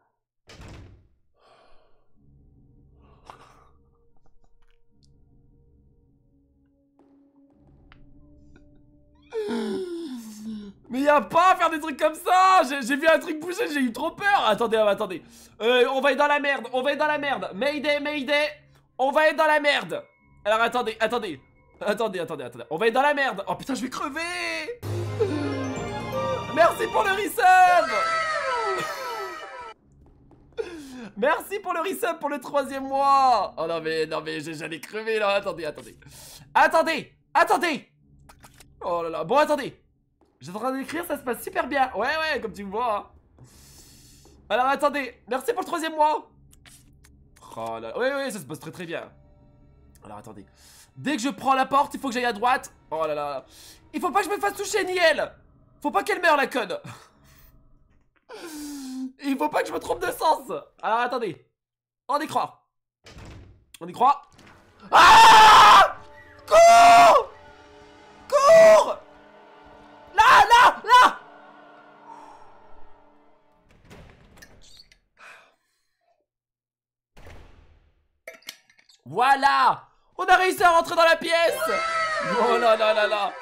Mais y a pas à faire des trucs comme ça J'ai vu un truc bouger, j'ai eu trop peur Attendez, euh, attendez. Euh, on va être dans la merde, on va être dans la merde. Mayday, Mayday, on va être dans la merde. Alors attendez, attendez. Attendez, attendez, attendez. On va être dans la merde. Oh putain, je vais crever Merci pour le resub Merci pour le resub pour le troisième mois Oh non mais, non mais, j'allais crever là. Attendez, attendez. Attendez Attendez Oh là là. Bon, attendez. J'ai en train d'écrire, ça se passe super bien. Ouais, ouais, comme tu me vois. Hein. Alors, attendez. Merci pour le troisième mois. Oh là là. Ouais, ouais, ça se passe très très bien. Alors, attendez. Dès que je prends la porte, il faut que j'aille à droite. Oh là là. Il faut pas que je me fasse toucher, ni elle. Faut pas qu'elle meure, la conne. il faut pas que je me trompe de sens. Alors, ah, attendez. On y croit. On y croit. Ah Cours Cours Là, là, là Voilà On a réussi à rentrer dans la pièce Oh là là là là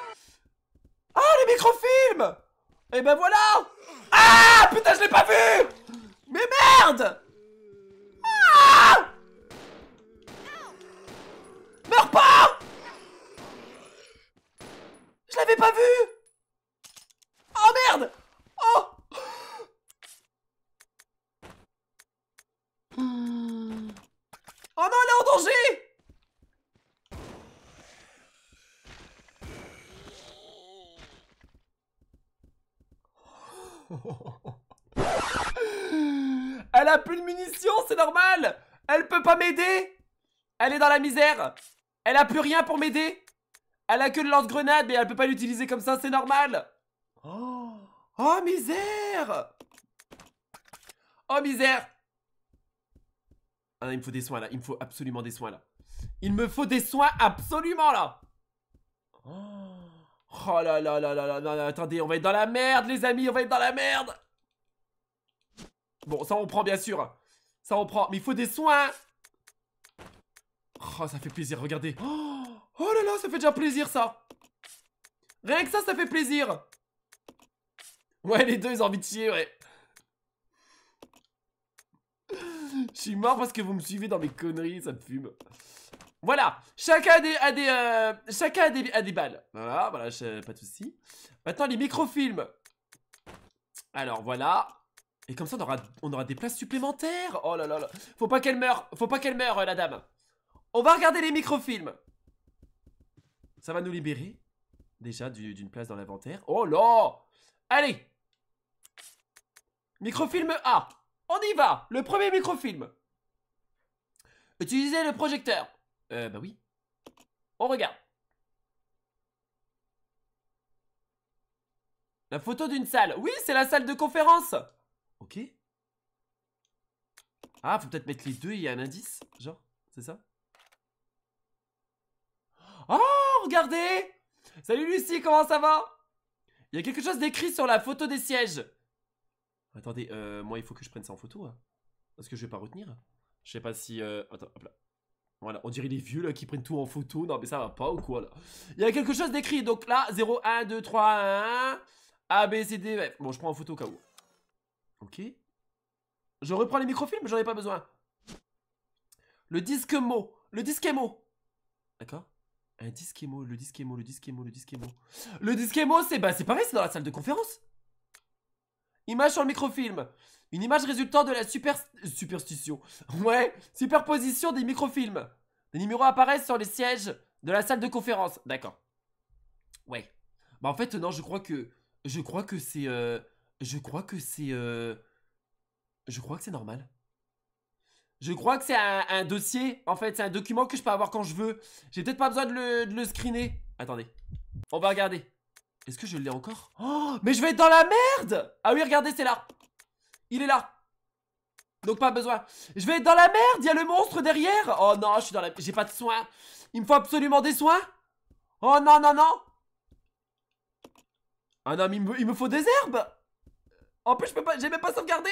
Ah, les microfilms Et eh ben voilà Ah Putain, je l'ai pas vu Mais merde ah Meurs pas je l'avais pas vu Oh merde Oh hmm. Oh non, elle est en danger Elle a plus de munitions, c'est normal Elle peut pas m'aider Elle est dans la misère Elle a plus rien pour m'aider elle a que le lance-grenade, mais elle peut pas l'utiliser comme ça, c'est normal oh, oh misère Oh misère ah, il me faut des soins là, il me faut absolument des soins là. Il me faut des soins absolument là Oh, oh là là là là là là, attendez, on va être dans la merde les amis, on va être dans la merde Bon, ça on prend bien sûr. Ça on prend, mais il faut des soins Oh, ça fait plaisir, regardez. Oh Oh là là, ça fait déjà plaisir ça Rien que ça, ça fait plaisir Ouais, les deux, ils ont envie de chier, ouais. Je suis mort parce que vous me suivez dans mes conneries, ça me fume. Voilà, chacun a des, a des, euh, chacun a des, balles. Voilà, voilà, pas de soucis. Maintenant, les microfilms. Alors, voilà. Et comme ça, on aura, on aura des places supplémentaires. Oh là là là. Faut pas qu'elle meure, faut pas qu'elle meure, euh, la dame. On va regarder les microfilms. Ça va nous libérer déjà d'une place dans l'inventaire. Oh là Allez Microfilm A On y va Le premier microfilm Utilisez le projecteur Euh, bah oui. On regarde. La photo d'une salle. Oui, c'est la salle de conférence Ok. Ah, faut peut-être mettre les deux, il y a un indice, genre, c'est ça Ah regardez Salut Lucie, comment ça va Il y a quelque chose d'écrit sur la photo des sièges. Attendez, euh, moi il faut que je prenne ça en photo. Hein. Parce que je vais pas retenir. Je sais pas si... Euh, attends, hop là. Voilà, on dirait les vieux là qui prennent tout en photo. Non mais ça va pas ou quoi là Il y a quelque chose d'écrit. Donc là, 0, 1, 2, 3, 1, A, B, C, D, Bon, je prends en photo au cas où. Ok. Je reprends les microfilms, j'en ai pas besoin. Le disque mot. Le disque mot. D'accord un disque émo, le disque émo, le disque émo, le disque émo. Le disque émo, c'est bah, pareil, c'est dans la salle de conférence. Image sur le microfilm. Une image résultant de la super... superstition. Ouais, superposition des microfilms. Les numéros apparaissent sur les sièges de la salle de conférence. D'accord. Ouais. Bah en fait, non, je crois que... Je crois que c'est... Euh, je crois que c'est... Euh, je crois que c'est normal. Je crois que c'est un, dossier. En fait, c'est un document que je peux avoir quand je veux. J'ai peut-être pas besoin de le, screener. Attendez. On va regarder. Est-ce que je l'ai encore Oh, mais je vais être dans la merde Ah oui, regardez, c'est là. Il est là. Donc pas besoin. Je vais être dans la merde, il y a le monstre derrière. Oh non, je suis dans la... J'ai pas de soins. Il me faut absolument des soins. Oh non, non, non. Ah non, mais il me, il me faut des herbes. En plus, je peux pas... J'ai même pas sauvegardé.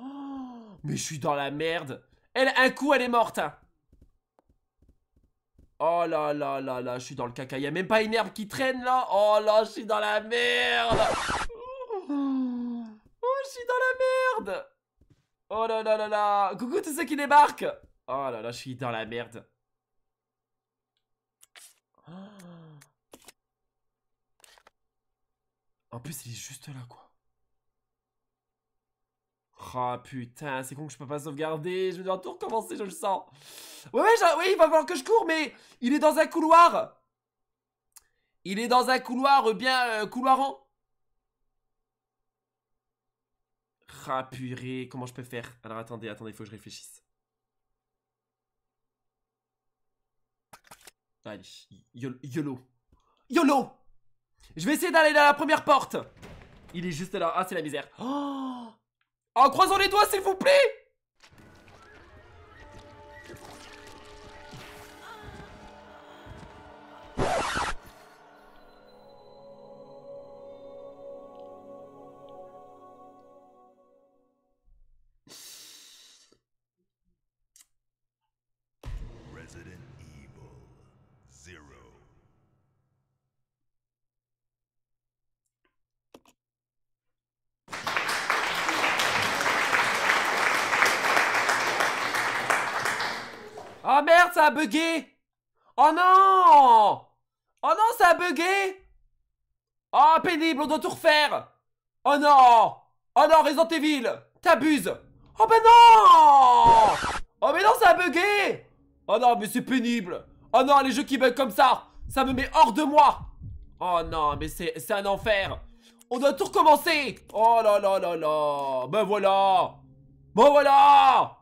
Oh. Mais je suis dans la merde. Elle, un coup, elle est morte. Hein. Oh là là là là, je suis dans le caca. Il a même pas une herbe qui traîne là. Oh là, je suis dans la merde. Oh, je suis dans la merde. Oh là là là là. Coucou tous ceux qui débarquent. Oh là là, je suis dans la merde. En plus, il est juste là, quoi. Oh putain, c'est con que je peux pas sauvegarder, je vais devoir tout recommencer, je le sens. Ouais, ouais, oui, il va falloir que je cours, mais il est dans un couloir. Il est dans un couloir bien euh, couloirant. Rapuré, ah, comment je peux faire Alors attendez, attendez, il faut que je réfléchisse. Allez, YOLO. YOLO Je vais essayer d'aller dans la première porte Il est juste là. Ah, c'est la misère. Oh en croisant les doigts, s'il vous plaît Ah, merde, ça a bugué Oh non Oh non, ça a bugué Oh, pénible, on doit tout refaire Oh non Oh non, Resident Evil T'abuses Oh ben non Oh mais non, ça a bugué Oh non, mais c'est pénible Oh non, les jeux qui bug comme ça Ça me met hors de moi Oh non, mais c'est un enfer On doit tout recommencer Oh là là là là Ben voilà Ben voilà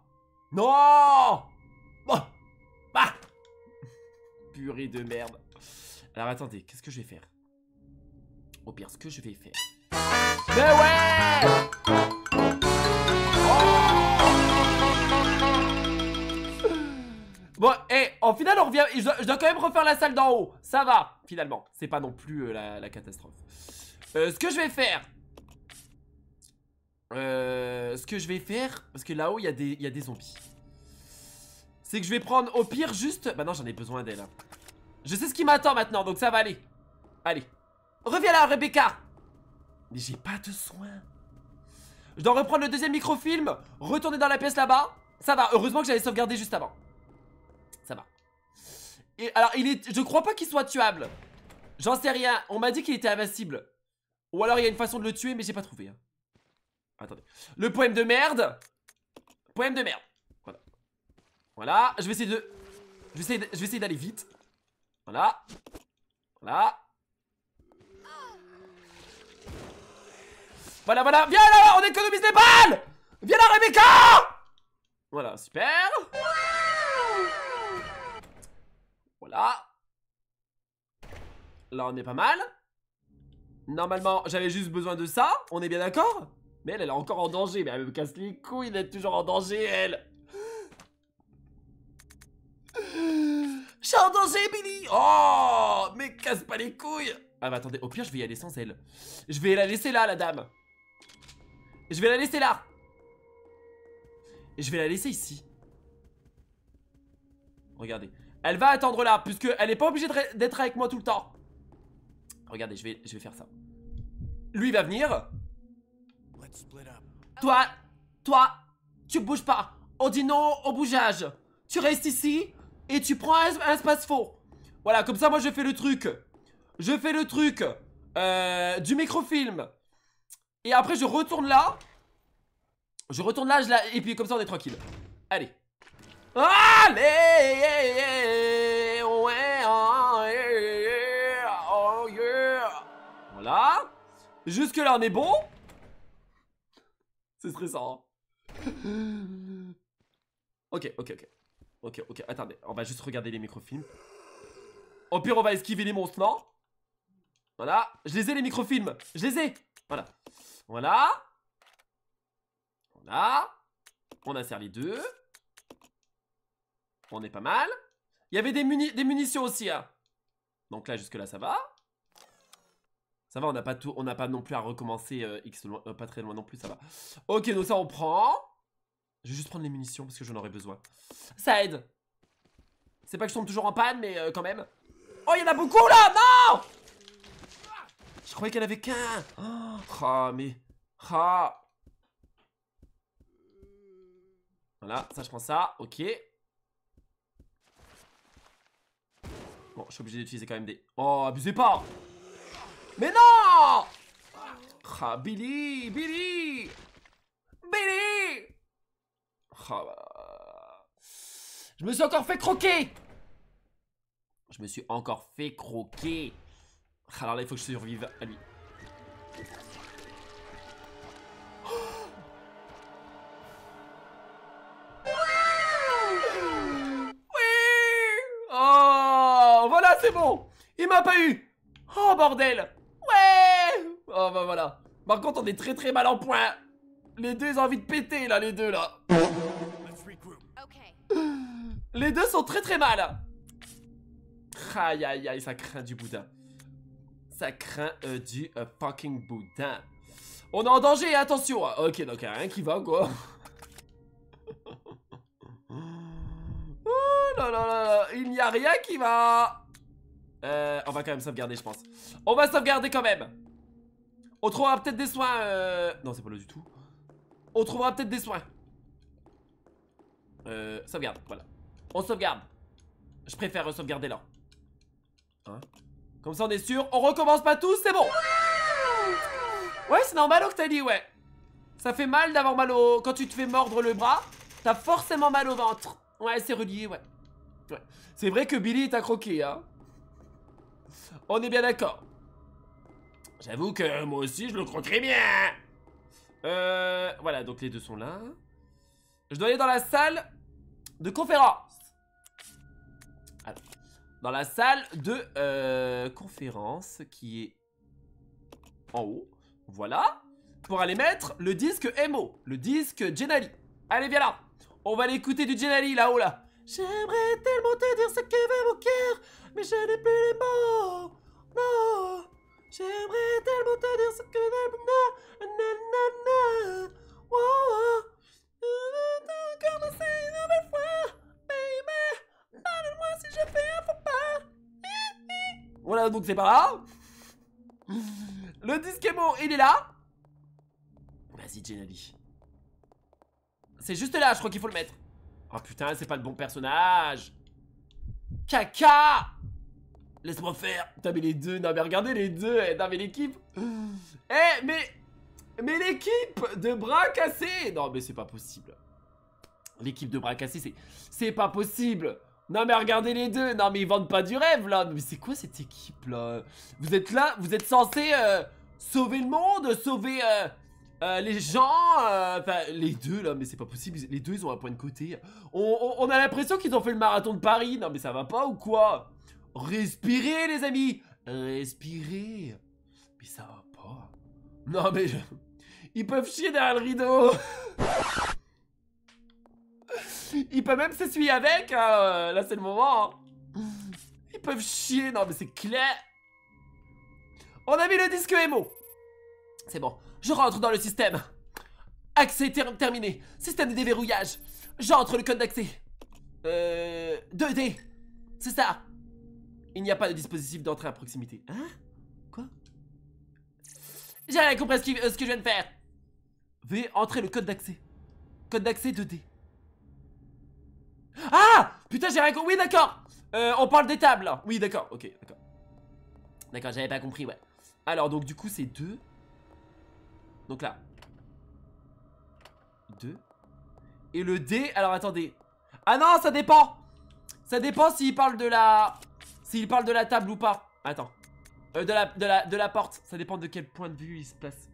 Non bah Purée de merde. Alors attendez, qu'est-ce que je vais faire Au pire, ce que je vais faire... Mais ouais Bon, et en final, on revient. Je dois, quand même refaire la salle d'en haut. Ça va, finalement. C'est pas non plus euh, la, catastrophe. Euh, ce que je vais faire, euh, ce que je vais faire, parce que là-haut, il y, a des zombies. C'est que je vais prendre au pire juste... Bah non, j'en ai besoin d'elle. Hein. Je sais ce qui m'attend maintenant, donc ça va aller. Allez. Reviens là, Rebecca Mais j'ai pas de soin. Je dois reprendre le deuxième microfilm, retourner dans la pièce là-bas. Ça va, heureusement que j'avais sauvegardé juste avant. Ça va. Et alors, il est... je crois pas qu'il soit tuable. J'en sais rien, on m'a dit qu'il était invincible. Ou alors il y a une façon de le tuer, mais j'ai pas trouvé. Hein. Attendez. Le poème de merde. Poème de merde. Voilà, je vais essayer de... Je vais essayer d'aller vite. Voilà. Voilà. Voilà, voilà. Viens là, on économise les balles Viens là, Rebecca Voilà, super. Voilà. Là, on est pas mal. Normalement, j'avais juste besoin de ça. On est bien d'accord Mais elle, elle est encore en danger. Mais elle me casse les couilles, elle est toujours en danger, elle en danger, Billy Oh Mais casse pas les couilles Ah bah attendez, au pire, je vais y aller sans elle. Je vais la laisser là, la dame. Je vais la laisser là. Et je vais la laisser ici. Regardez. Elle va attendre là, puisque elle est pas obligée d'être avec moi tout le temps. Regardez, je vais, je vais faire ça. Lui va venir. Toi, toi, tu bouges pas. On dit non au bougeage. Tu restes ici et tu prends un, espace faux. Voilà, comme ça, moi, je fais le truc. Je fais le truc euh, du microfilm. Et après, je retourne là. Je retourne là, je et puis comme ça, on est tranquille. Allez. Allez Voilà. Jusque là, on est bon. C'est stressant. Hein. ok, ok, ok. Ok, ok, attendez. On va juste regarder les microfilms. Au pire, on va esquiver les monstres, non Voilà. Je les ai, les microfilms. Je les ai. Voilà. Voilà. Voilà. On insère les deux. On est pas mal. Il y avait des, munitions aussi, hein. Donc là, jusque-là, ça va. Ça va, on n'a pas pas non plus à recommencer euh, X euh, pas très loin non plus, ça va. Ok, donc ça on prend. Je vais juste prendre les munitions parce que j'en aurai besoin. Ça aide. C'est pas que je tombe toujours en panne, mais euh, quand même. Oh, il y en a beaucoup là Non Je croyais qu'elle avait qu'un. Oh, ah, mais. Ah Voilà, ça je prends ça, ok. Bon, je suis obligé d'utiliser quand même des... Oh, abusez pas Mais non Ah, Billy Billy Billy Oh, bah. Je me suis encore fait croquer Je me suis encore fait croquer Alors là, il faut que je survive à lui. Oh, voilà, c'est bon Il m'a pas eu Oh bordel Ouais Oh bah voilà Par contre on est très très mal en point les deux, ont envie de péter, là, les deux, là. Les deux sont très très mal. Aïe, aïe, aïe, ça craint du boudin. Ça craint euh, du euh, fucking boudin. On est en danger, attention. Ah, ok, donc rien qui va, quoi. oh là là là, il n'y a rien qui va. Euh, on va quand même sauvegarder, je pense. On va sauvegarder quand même. On trouvera peut-être des soins. Euh... Non, c'est pas là du tout. On trouvera peut-être des soins. Euh, sauvegarde, voilà. On sauvegarde. Je préfère sauvegarder là. Hein Comme ça on est sûr. On recommence pas tous, c'est bon. Ouais, c'est normal, t'as dit ouais. Ça fait mal d'avoir mal au... Quand tu te fais mordre le bras, t'as forcément mal au ventre. Ouais, c'est relié, ouais. C'est vrai que Billy t'a croqué, hein. On est bien d'accord. J'avoue que moi aussi, je le croquerais bien. Euh, voilà, donc les deux sont là. Je dois aller dans la salle de conférence. dans la salle de euh, conférence qui est en haut. Voilà. Pour aller mettre le disque Emo, le disque Genali. Allez, viens là. On va l'écouter du Genali là-haut là. J'aimerais tellement te dire ce qu'est mon cœur, mais je n'ai plus les mots. Non. J'aimerais tellement te dire ce que t'aimes, Na, na, na, na. Wow. Oh, oh. euh, une nouvelle fois. Baby, pardonne-moi si je fais un faux pas. Voilà, donc c'est pas là Le disque est bon, il est là. Vas-y, Jenali. C'est juste là, je crois qu'il faut le mettre. Oh putain, c'est pas le bon personnage. Caca Laisse-moi faire Putain les deux, non mais regardez les deux, eh, non mais l'équipe Eh mais... Mais l'équipe de bras cassés Non mais c'est pas possible. L'équipe de bras cassés c'est... C'est pas possible non mais regardez les deux, non mais ils vendent pas du rêve là Mais c'est quoi cette équipe là Vous êtes là, vous êtes censé euh, sauver le monde, sauver euh, euh, les gens, enfin les deux là, mais c'est pas possible, les deux ils ont un point de côté on a l'impression qu'ils ont fait le marathon de Paris, non mais ça va pas ou quoi Respirer les amis respirer Mais ça va pas. Non, mais... Ils peuvent chier derrière le rideau Ils peuvent même s'essuyer avec, hein. euh, Là, c'est le moment. Hein. Ils peuvent chier. Non, mais c'est clair. On a mis le disque émo. E c'est bon. Je rentre dans le système. Accès terminé. Système de déverrouillage. J'entre le code d'accès. 2D. Euh, c'est ça. Il n'y a pas de dispositif d'entrée à proximité. Hein Quoi J'ai compris euh, ce, que je viens de faire. Veuillez entrer le code d'accès. Code d'accès 2D. Ah Putain, j'ai rien compris. Oui, d'accord. Euh, on parle des tables. Oui, d'accord. Ok, d'accord. D'accord, j'avais pas compris, ouais. Alors, donc, du coup, c'est 2. Donc là. 2. Et le D, alors attendez. Ah non, ça dépend Ça dépend s'il parle de la... S'il parle de la table ou pas. Attends. Euh, de, la, de, la, porte. Ça dépend de quel point de vue il se place.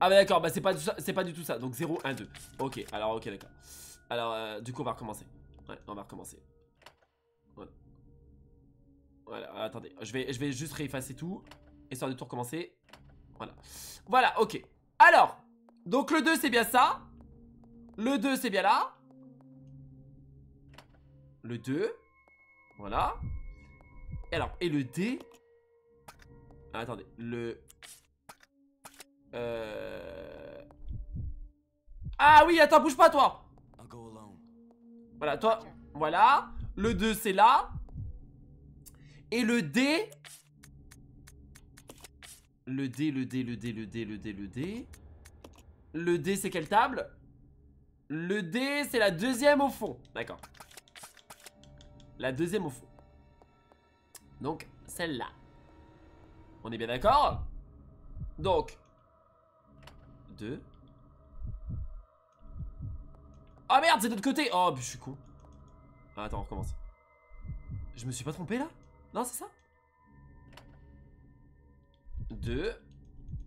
Ah bah d'accord, bah c'est pas, pas, du tout ça. Donc 0, 1, 2. Ok, alors ok, d'accord. Alors euh, du coup, on va recommencer. Ouais, on va recommencer. Voilà. attendez. Je vais, je vais juste réeffacer tout. Histoire de tout recommencer. Voilà. Voilà, ok. Alors, donc le 2, c'est bien ça. Le 2, c'est bien là. Le 2. Voilà. Et alors, et le D... Ah, attendez, le... Euh... Ah oui, attends, bouge pas toi Voilà, toi, voilà. Le 2, c'est là. Et le D... Le D, le D, le D, le D, le D, le D. Le D, c'est quelle table Le D, c'est la deuxième au fond. D'accord. La deuxième au fond. Donc, celle-là. On est bien d'accord Donc, Deux oh merde, c'est de l'autre côté Oh, je suis con. Ah, attends, on recommence. Je me suis pas trompé là Non, c'est ça Deux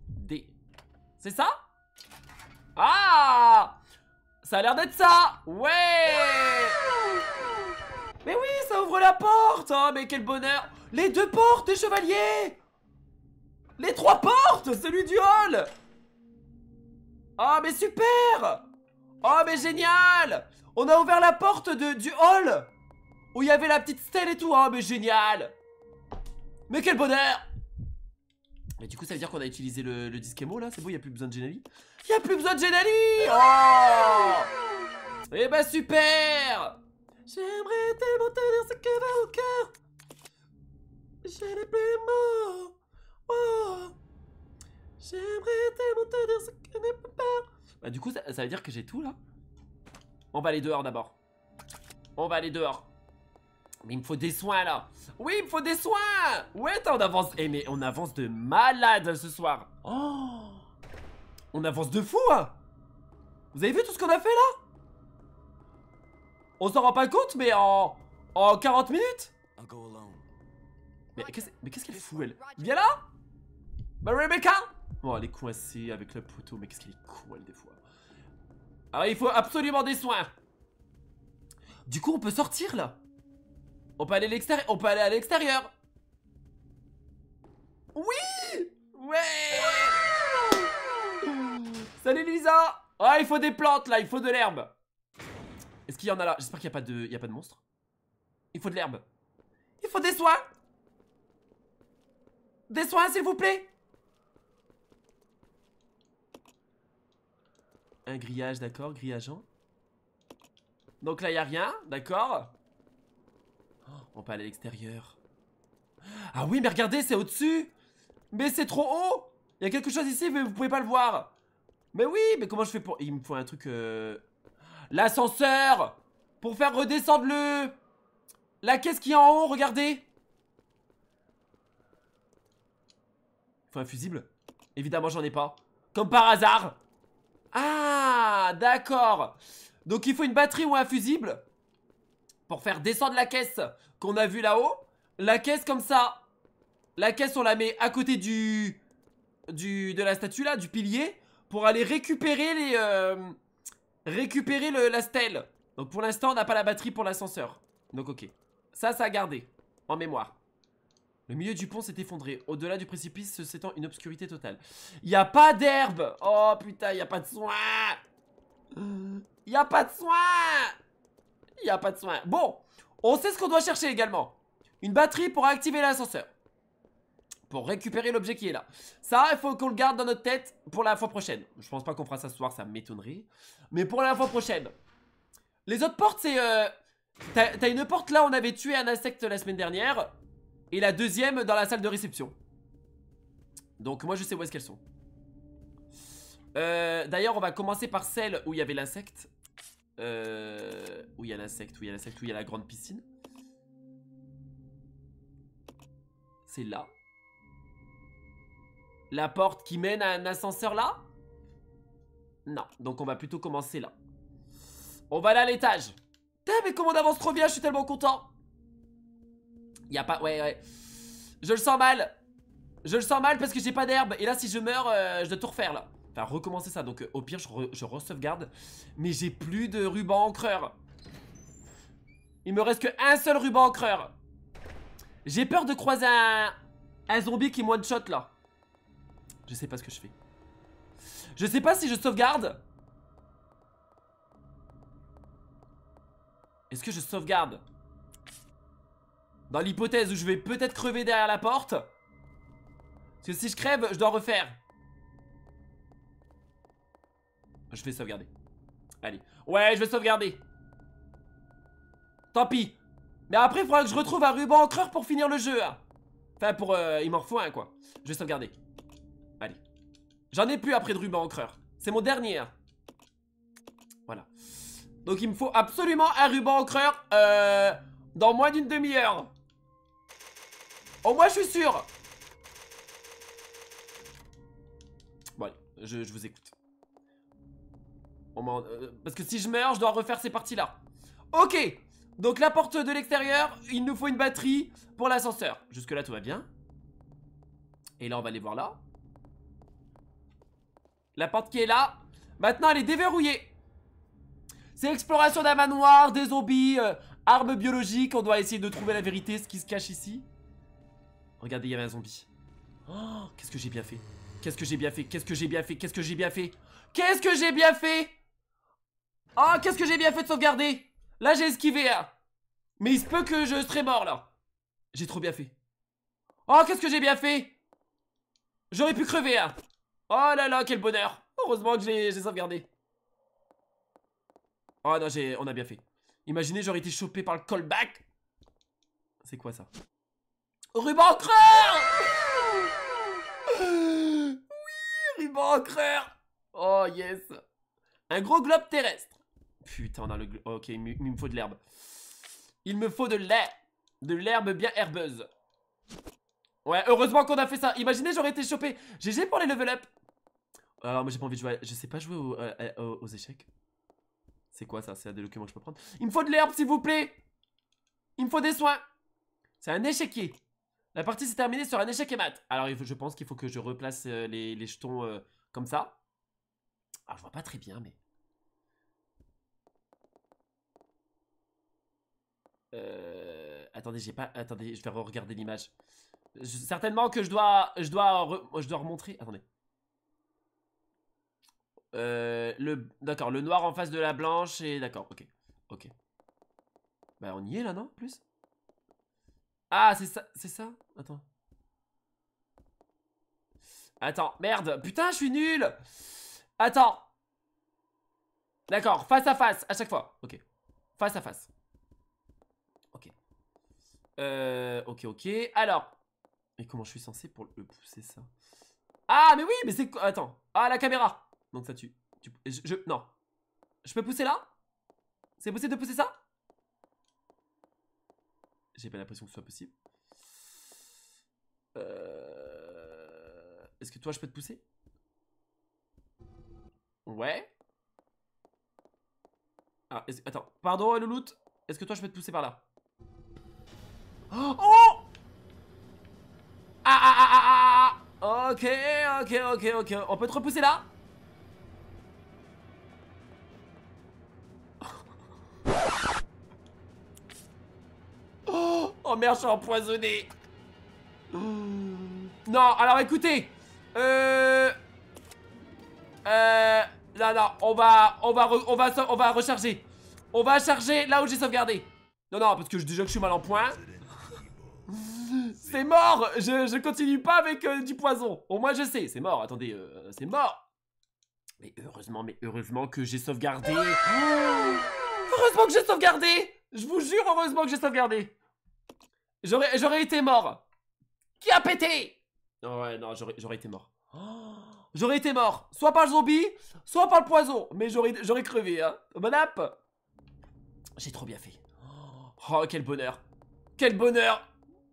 D. C'est ça Ah Ça a l'air d'être ça Ouais mais oui, ça ouvre la porte Oh, mais quel bonheur Les deux portes des chevaliers Les trois portes Celui du hall Oh, mais super Oh, mais génial On a ouvert la porte de, du hall Où il y avait la petite stèle et tout Oh, mais génial Mais quel bonheur mais du coup, ça veut dire qu'on a utilisé le, disque émo, là C'est bon, il a plus besoin de Genali Il a plus besoin de Genali Oh Eh bah ben, super J'aimerais tellement te dire ce que va au cœur. J'ai les plus oh. J'aimerais tellement te dire ce que n'est pas peur. Bah du coup, ça, veut dire que j'ai tout là. On va aller dehors d'abord. On va aller dehors. Mais il me faut des soins là Oui il me faut des soins Ouais attends on avance Eh mais on avance de malade ce soir oh. On avance de fou hein Vous avez vu tout ce qu'on a fait là on s'en rend pas compte, mais en... En 40 minutes Mais qu'est-ce qu'elle fout, elle Viens là Ma Rebecca Bon, oh, elle est coincée avec le poteau, mais qu'est-ce qu'elle est cool des fois. Alors, ah il faut absolument des soins Du coup, on peut sortir, là On peut aller à l'extérieur On peut aller à l'extérieur Oui Ouais Salut, Lisa Ah il faut des plantes, là, il faut de l'herbe est-ce qu'il y en a là J'espère qu'il n'y a, pas de... Il y a pas de monstre. Il faut de l'herbe. Il faut des soins Des soins, s'il vous plaît Un grillage, d'accord, grillageant. Donc là, il a rien, d'accord oh, On peut aller à l'extérieur. Ah oui, mais regardez, c'est au-dessus Mais c'est trop haut Il y a quelque chose ici, mais vous pouvez pas le voir Mais oui, mais comment je fais pour... Il me faut un truc... Euh, L'ascenseur Pour faire redescendre le... La caisse qui est en haut, regardez Faut un fusible Évidemment, j'en ai pas. Comme par hasard Ah D'accord Donc il faut une batterie ou un fusible Pour faire descendre la caisse qu'on a vue là-haut. La caisse comme ça La caisse, on la met à côté du... du... de la statue là, du pilier. Pour aller récupérer les... Euh, Récupérer le, la stèle. Donc pour l'instant, on n'a pas la batterie pour l'ascenseur. Donc ok. Ça, ça a gardé. En mémoire. Le milieu du pont s'est effondré. Au-delà du précipice se s'étend une obscurité totale. Il a pas d'herbe Oh putain, il a pas de soin Il a pas de soin Il a pas de soin. Bon, on sait ce qu'on doit chercher également. Une batterie pour activer l'ascenseur pour récupérer l'objet qui est là. Ça, il faut qu'on le garde dans notre tête pour la fois prochaine. Je pense pas qu'on fera ça ce soir, ça m'étonnerait. Mais pour la fois prochaine. Les autres portes, c'est... Euh, t'as une porte là, on avait tué un insecte la semaine dernière. Et la deuxième dans la salle de réception. Donc moi, je sais où est-ce qu'elles sont. Euh, d'ailleurs, on va commencer par celle où il y avait l'insecte. Euh, où il y a l'insecte, où il y a l'insecte, où il y a la grande piscine. C'est là. La porte qui mène à un ascenseur là Non, donc on va plutôt commencer là. On va aller à l'étage. T'es mais comment on avance trop bien, je suis tellement content. Y a pas... Ouais, ouais. Je le sens mal. Je le sens mal parce que j'ai pas d'herbe. Et là, si je meurs, euh, je dois tout refaire là. Enfin, recommencer ça. Donc, euh, au pire, je, re je Mais j'ai plus de ruban encreur. Il me reste qu'un seul ruban encreur. J'ai peur de croiser un, un zombie qui one-shot là. Je sais pas ce que je fais. Je sais pas si je sauvegarde. Est-ce que je sauvegarde Dans l'hypothèse où je vais peut-être crever derrière la porte. Parce que si je crève, je dois refaire. Je vais sauvegarder. Allez. Ouais, je vais sauvegarder. Tant pis. Mais après, il faudra que je retrouve un ruban encreur pour finir le jeu. Hein. Enfin, pour... Euh, il m'en faut un, quoi. Je vais sauvegarder. Allez. J'en ai plus après de ruban encreur. C'est mon dernier. Voilà. Donc il me faut absolument un ruban encreur euh, dans moins d'une demi-heure. Au moins je suis sûr. Bon je, vous écoute. Euh, parce que si je meurs, je dois refaire ces parties-là. Ok. Donc la porte de l'extérieur, il nous faut une batterie pour l'ascenseur. Jusque là tout va bien. Et là on va aller voir là. La porte qui est là. Maintenant, elle est déverrouillée. C'est l'exploration d'un manoir, des zombies, euh, armes biologiques. On doit essayer de trouver la vérité, ce qui se cache ici. Regardez, il y avait un zombie. Oh, qu'est-ce que j'ai bien fait Qu'est-ce que j'ai bien fait Qu'est-ce que j'ai bien fait Qu'est-ce que j'ai bien fait Qu'est-ce que j'ai bien fait oh, qu'est-ce que j'ai bien fait de sauvegarder Là, j'ai esquivé, hein. Mais il se peut que je serais mort, là. J'ai trop bien fait. Oh, qu'est-ce que j'ai bien fait J'aurais pu crever, hein. Oh là là, quel bonheur Heureusement que j'ai sauvegardé. Oh non, j'ai, on a bien fait. Imaginez, j'aurais été chopé par le callback. C'est quoi ça Ruban creur Oui, ruban creur Oh yes Un gros globe terrestre. Putain, on a le ok, il me faut de l'herbe. Il me faut de l'air. De l'herbe bien herbeuse. Ouais, heureusement qu'on a fait ça. Imaginez, j'aurais été chopé. GG pour les level up. Alors moi j'ai pas envie de jouer, je sais pas jouer aux, échecs. C'est quoi ça C'est des documents que je peux prendre Il me faut de l'herbe s'il vous plaît Il me faut des soins C'est un échec qui. La partie s'est terminée sur un échec et mat Alors je pense qu'il faut que je replace euh, les, jetons euh, comme ça. Alors ah, je vois pas très bien mais... Euh, attendez, j'ai pas... Attendez, je vais regarder l'image. Certainement que je dois... Je dois, je dois remontrer... Attendez. Euh, le... D'accord, le noir en face de la blanche et... D'accord, ok. Ok. Bah on y est là, non Plus Ah, c'est ça C'est ça Attends. Attends, merde Putain, je suis nul Attends D'accord, face à face, à chaque fois. Ok. Face à face. Ok. Euh, ok, ok. Alors. Mais comment je suis censé pour le pousser ça Ah, mais oui, mais c'est... quoi Attends. Ah, la caméra donc ça tue. Tu, je, non. Je peux pousser là C'est possible de pousser ça J'ai pas l'impression que ce soit possible. Euh... Est-ce que toi, je peux te pousser Ouais. Ah, attends. Pardon, euh, Louloute Est-ce que toi, je peux te pousser par là Oh, oh ah, ah, ah, ah, ah Ok, ok, ok, ok. On peut te repousser là Mère, je suis empoisonné. Non, alors écoutez. Euh... Euh... Là, là, on va... On va, on va, on va recharger. On va charger là où j'ai sauvegardé. Non, non, parce que déjà que je suis mal en point. c'est mort je, je, continue pas avec euh, du poison. Au moins, je sais. C'est mort, attendez. Euh, c'est mort. Mais heureusement, mais heureusement que j'ai sauvegardé. heureusement que j'ai sauvegardé Je vous jure, heureusement que j'ai sauvegardé. J'aurais été mort. Qui a pété ah Ouais, non, j'aurais été mort. Oh, j'aurais été mort. Soit par le zombie, soit par le poison. Mais j'aurais crevé, hein. app. J'ai trop bien fait. Oh, oh, quel bonheur. Quel bonheur.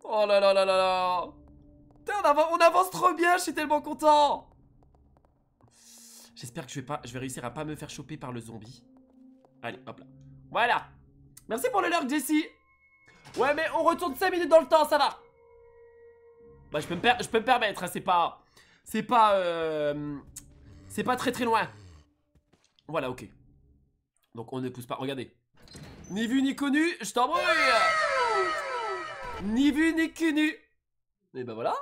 Oh là là là là là. on avance, on avance trop bien, je suis tellement content. J'espère que je vais, pas, je vais réussir à pas me faire choper par le zombie. Allez, hop là. Voilà. Merci pour le lurk, Jessie. Ouais, mais on retourne 5 minutes dans le temps, ça va. Bah, je peux me, je peux permettre, hein, c'est pas... C'est pas... Euh, c'est pas très très loin. Voilà, ok. Donc on ne pousse pas, regardez. Ni vu ni connu, je t'embrouille Ni vu ni connu Et bah voilà.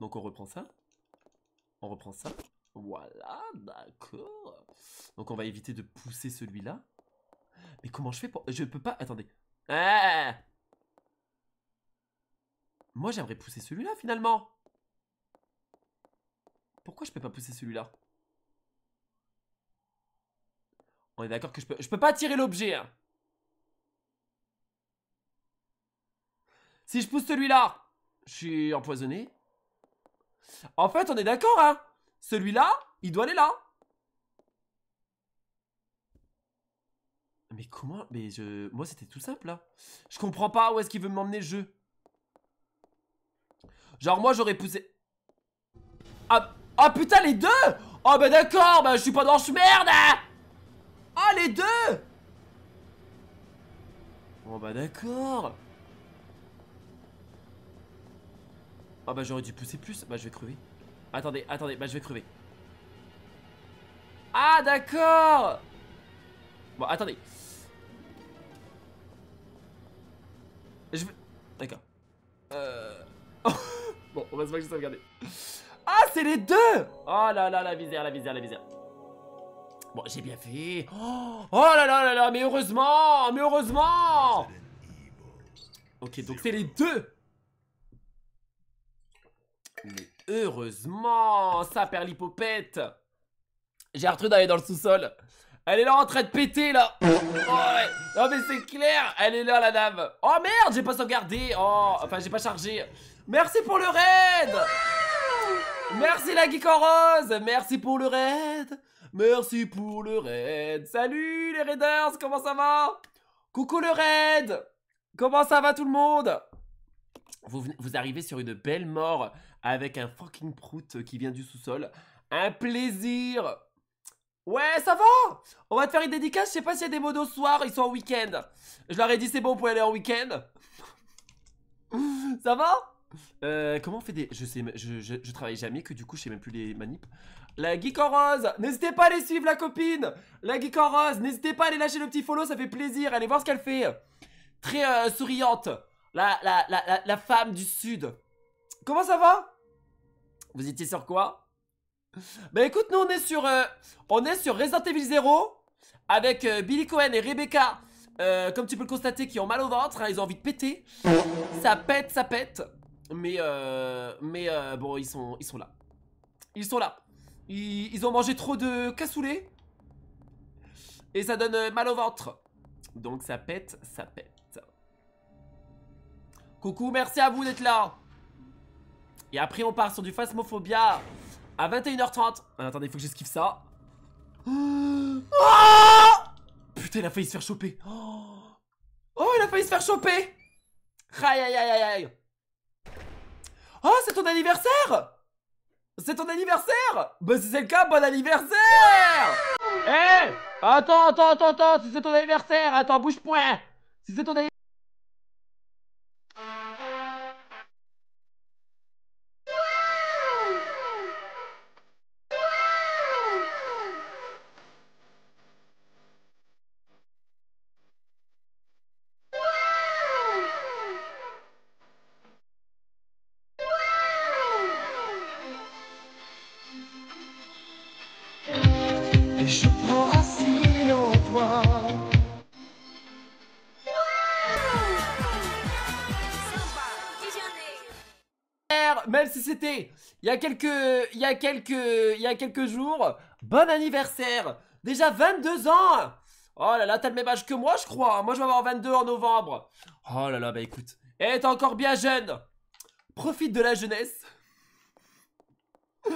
Donc on reprend ça. On reprend ça. Voilà, d'accord. Donc on va éviter de pousser celui-là. Mais comment je fais pour... Je peux pas... Attendez. Ah moi, j'aimerais pousser celui-là, finalement. Pourquoi je peux pas pousser celui-là On est d'accord que je peux... Je peux pas tirer l'objet, hein. Si je pousse celui-là, je suis empoisonné. En fait, on est d'accord, hein Celui-là, il doit aller là. Mais comment Mais je... Moi, c'était tout simple, là. Hein. Je comprends pas où est-ce qu'il veut m'emmener le jeu. Genre moi j'aurais poussé... Ah, ah, putain les deux Oh bah d'accord, bah je suis pas dans ce merde hein. Ah les deux bon oh, bah d'accord Ah oh, bah j'aurais dû pousser plus, bah je vais crever. Attendez, attendez, bah je vais crever. Ah d'accord Bon attendez. Je vais... D'accord. Euh... Bon, on va se voir que j'ai Ah, c'est les deux Oh là là, la visière, la visière, la visière. Bon, j'ai bien fait. Oh, oh, là là là là, mais heureusement Mais heureusement Ok, donc c'est les deux Mais heureusement Ça perd l'hypopète J'ai retrouvé d'aller dans le sous-sol. Elle est là en train de péter là oh, Non mais c'est clair Elle est là la dame Oh merde, j'ai pas sauvegardé Oh, enfin j'ai pas chargé Merci pour le raid Merci la geek rose Merci pour le raid Merci pour le raid Salut les raiders, comment ça va Coucou le raid Comment ça va tout le monde vous, arrivez sur une belle mort avec un fucking prout qui vient du sous-sol. Un plaisir Ouais, ça va On va te faire une dédicace, je sais pas s'il y a des modos ce soir, ils sont en week-end. Je leur ai dit c'est bon, pour aller en week-end. ça va euh, comment on fait des... Je sais, je, travaille jamais, que du coup, je sais même plus les manips. La Geek en Rose N'hésitez pas à les suivre, la copine La Geek en Rose N'hésitez pas à aller lâcher le petit follow, ça fait plaisir. Allez voir ce qu'elle fait. Très euh, souriante. La, la, femme du Sud. Comment ça va Vous étiez sur quoi Bah écoute, nous, on est sur... Euh, on est sur Resident Evil 0 avec Billy Cohen et Rebecca. comme tu peux le constater, qui ont mal au ventre, hein, ils ont envie de péter. Ça pète, ça pète. Mais, euh, mais euh, bon, ils sont, ils sont là. Ils sont là. Ils, ont mangé trop de cassoulet. Et ça donne euh, mal au ventre. Donc ça pète, ça pète. Coucou, merci à vous d'être là. Et après, on part sur du Phasmophobia à 21h30. Ah, attendez, il faut que j'esquive ça. Ah Putain, il a failli se faire choper. Oh, il a failli se faire choper. aïe, aïe, aïe, aïe. Oh, c'est ton anniversaire C'est ton anniversaire Bah si c'est le cas, bon anniversaire Eh Attends, attends, attends, attends, si c'est ton anniversaire, attends, bouge point Si c'est ton anniversaire... il y a quelques, il quelques, il quelques jours. Bon anniversaire Déjà 22 ans Oh là là, t'as le même âge que moi, je crois. Moi, je vais avoir 22 en novembre. Oh là là, bah écoute. Eh, t'es encore bien jeune Profite de la jeunesse.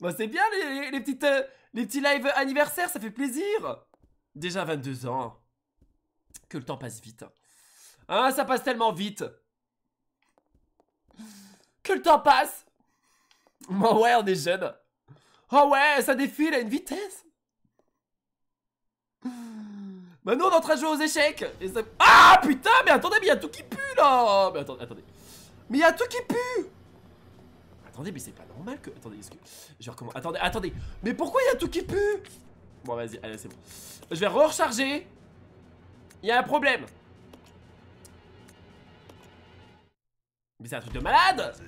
Bah, c'est bien les, petites, euh, les petits lives anniversaire ça fait plaisir. Déjà 22 ans. Que le temps passe vite. Hein, ça passe tellement vite. Que le temps passe ouais, on est jeune. Ah oh ouais, ça défile à une vitesse. Bah nous on est en train de jouer aux échecs Ah putain mais attendez mais y'a tout qui pue là Mais attendez, attendez Mais y'a tout qui pue Attendez mais c'est pas normal que... Attendez Je Attendez, attendez Mais pourquoi y'a tout qui pue Bon vas-y, allez c'est bon Je vais recharger Y'a un problème Mais c'est un truc de malade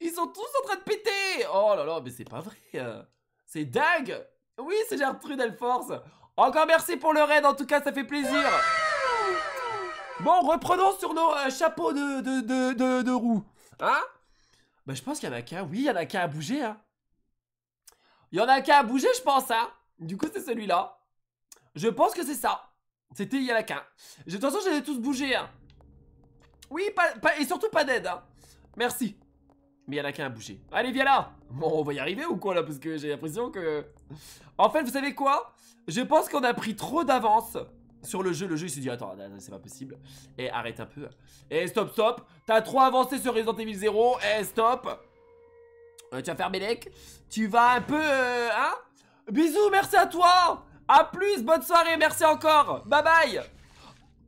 Ils sont tous en train de péter Oh là là, mais c'est pas vrai hein. C'est dingue Oui, c'est Gertrude Elforce Encore merci pour le raid, en tout cas, ça fait plaisir Bon, reprenons sur nos euh, chapeaux de, de, de, de, roue. Hein Bah, je pense qu'il y en a qu'un. Oui, il y en a qu'un à bouger, hein. Il y en a qu'un à bouger, je pense, hein. Du coup, c'est celui-là. Je pense que c'est ça. C'était il y en a qu'un. De toute façon, j'avais tous bougé, hein. Oui, pas, et surtout pas d'aide, hein. Merci. Mais en a qu'un à bouger. Allez, viens là Bon, on va y arriver ou quoi, là Parce que j'ai l'impression que... En fait, vous savez quoi Je pense qu'on a pris trop d'avance sur le jeu. Le jeu, il s'est dit, attends, c'est pas possible. Et eh, arrête un peu. Et eh, stop, stop T'as trop avancé sur Resident Evil 0. Et eh, stop euh, Tu vas faire bélec Tu vas un peu... Euh, hein Bisous, merci à toi À plus, bonne soirée, merci encore Bye bye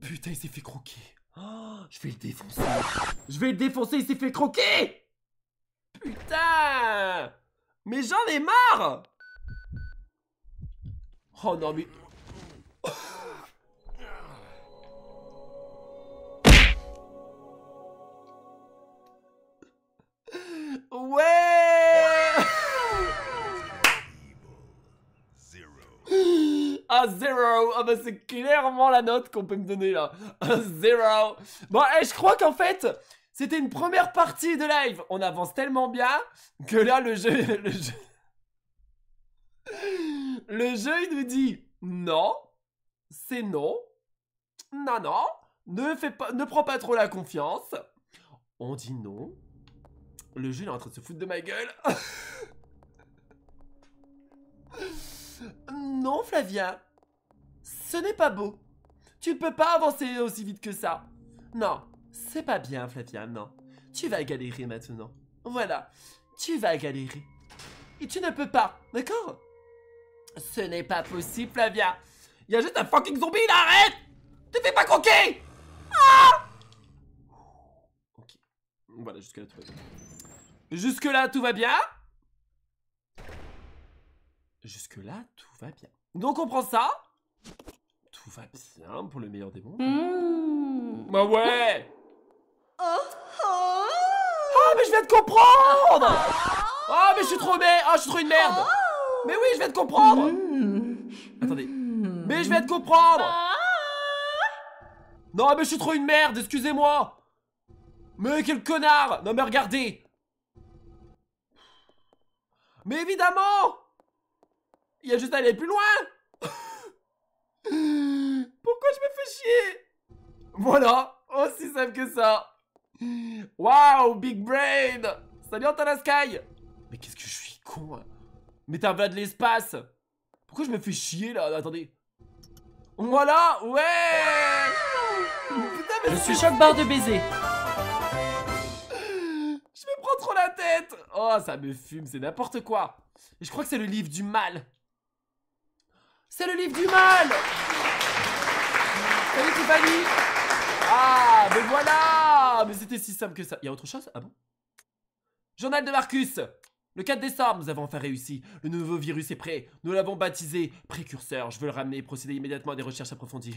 Putain, il s'est fait croquer. Oh je vais le défoncer. Je vais le défoncer, il s'est fait croquer Putain Mais j'en ai marre Oh non mais... ouais un 0. Ah bah c'est clairement la note qu'on peut me donner là. Un 0. Bon, et eh, je crois qu'en fait, c'était une première partie de live. On avance tellement bien que là, le jeu... Le jeu, il nous dit non, c'est non. Non, non, ne, fais pas, ne prends pas trop la confiance. On dit non. Le jeu il est en train de se foutre de ma gueule. Non, Flavia. Ce n'est pas beau. Tu ne peux pas avancer aussi vite que ça. Non, c'est pas bien, Flavia, non. Tu vas galérer maintenant. Voilà, tu vas galérer. Et tu ne peux pas, d'accord Ce n'est pas possible, Flavia. Il y a juste un fucking zombie, là, arrête Te fais pas croquer Ah Ok. Voilà, jusque-là, tout va bien. Jusque-là, tout va bien Jusque-là, tout va bien. Donc on prend ça. Tout va bien pour le meilleur des mondes. Mmh. Bah ouais oh, Ah mais je viens de comprendre oh, mais je suis trop merde Ah je suis trop une merde oh. Mais oui je vais te comprendre mmh. Attendez. Mais je vais te comprendre ah. Non mais je suis trop une merde, excusez-moi Mais quel connard Non mais regardez Mais évidemment il a juste à aller plus loin Pourquoi je me fais chier Voilà Aussi simple que ça Waouh Big Brain Salut Antanasky Mais qu'est-ce que je suis con hein. Mais t'as un de l'espace Pourquoi je me fais chier là Attendez Voilà Ouais Je suis choc barre de baiser Je me prends trop la tête Oh ça me fume, c'est n'importe quoi je crois que c'est le livre du mal c'est le livre du mal Salut Tiffany Ah, mais voilà Mais c'était si simple que ça. Il y a autre chose Ah bon Journal de Marcus le 4 décembre, nous avons enfin réussi. Le nouveau virus est prêt. Nous l'avons baptisé précurseur. Je veux le ramener et procéder immédiatement à des recherches approfondies.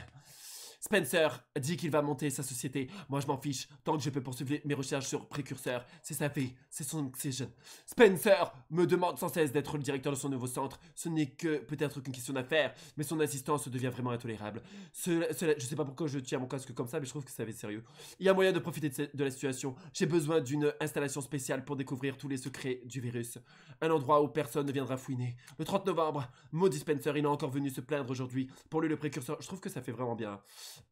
Spencer dit qu'il va monter sa société. Moi, je m'en fiche, tant que je peux poursuivre mes recherches sur précurseur C'est sa vie, c'est son oxygène. Spencer me demande sans cesse d'être le directeur de son nouveau centre. Ce n'est que peut-être qu'une question d'affaires, mais son assistance devient vraiment intolérable. Je ne sais pas pourquoi je tiens mon casque comme ça, mais je trouve que ça va être sérieux. Il y a moyen de profiter de, de la situation. J'ai besoin d'une installation spéciale pour découvrir tous les secrets du virus. Un endroit où personne ne viendra fouiner. Le 30 novembre, maudit Spencer, il est encore venu se plaindre aujourd'hui. Pour lui, le précurseur, je trouve que ça fait vraiment bien.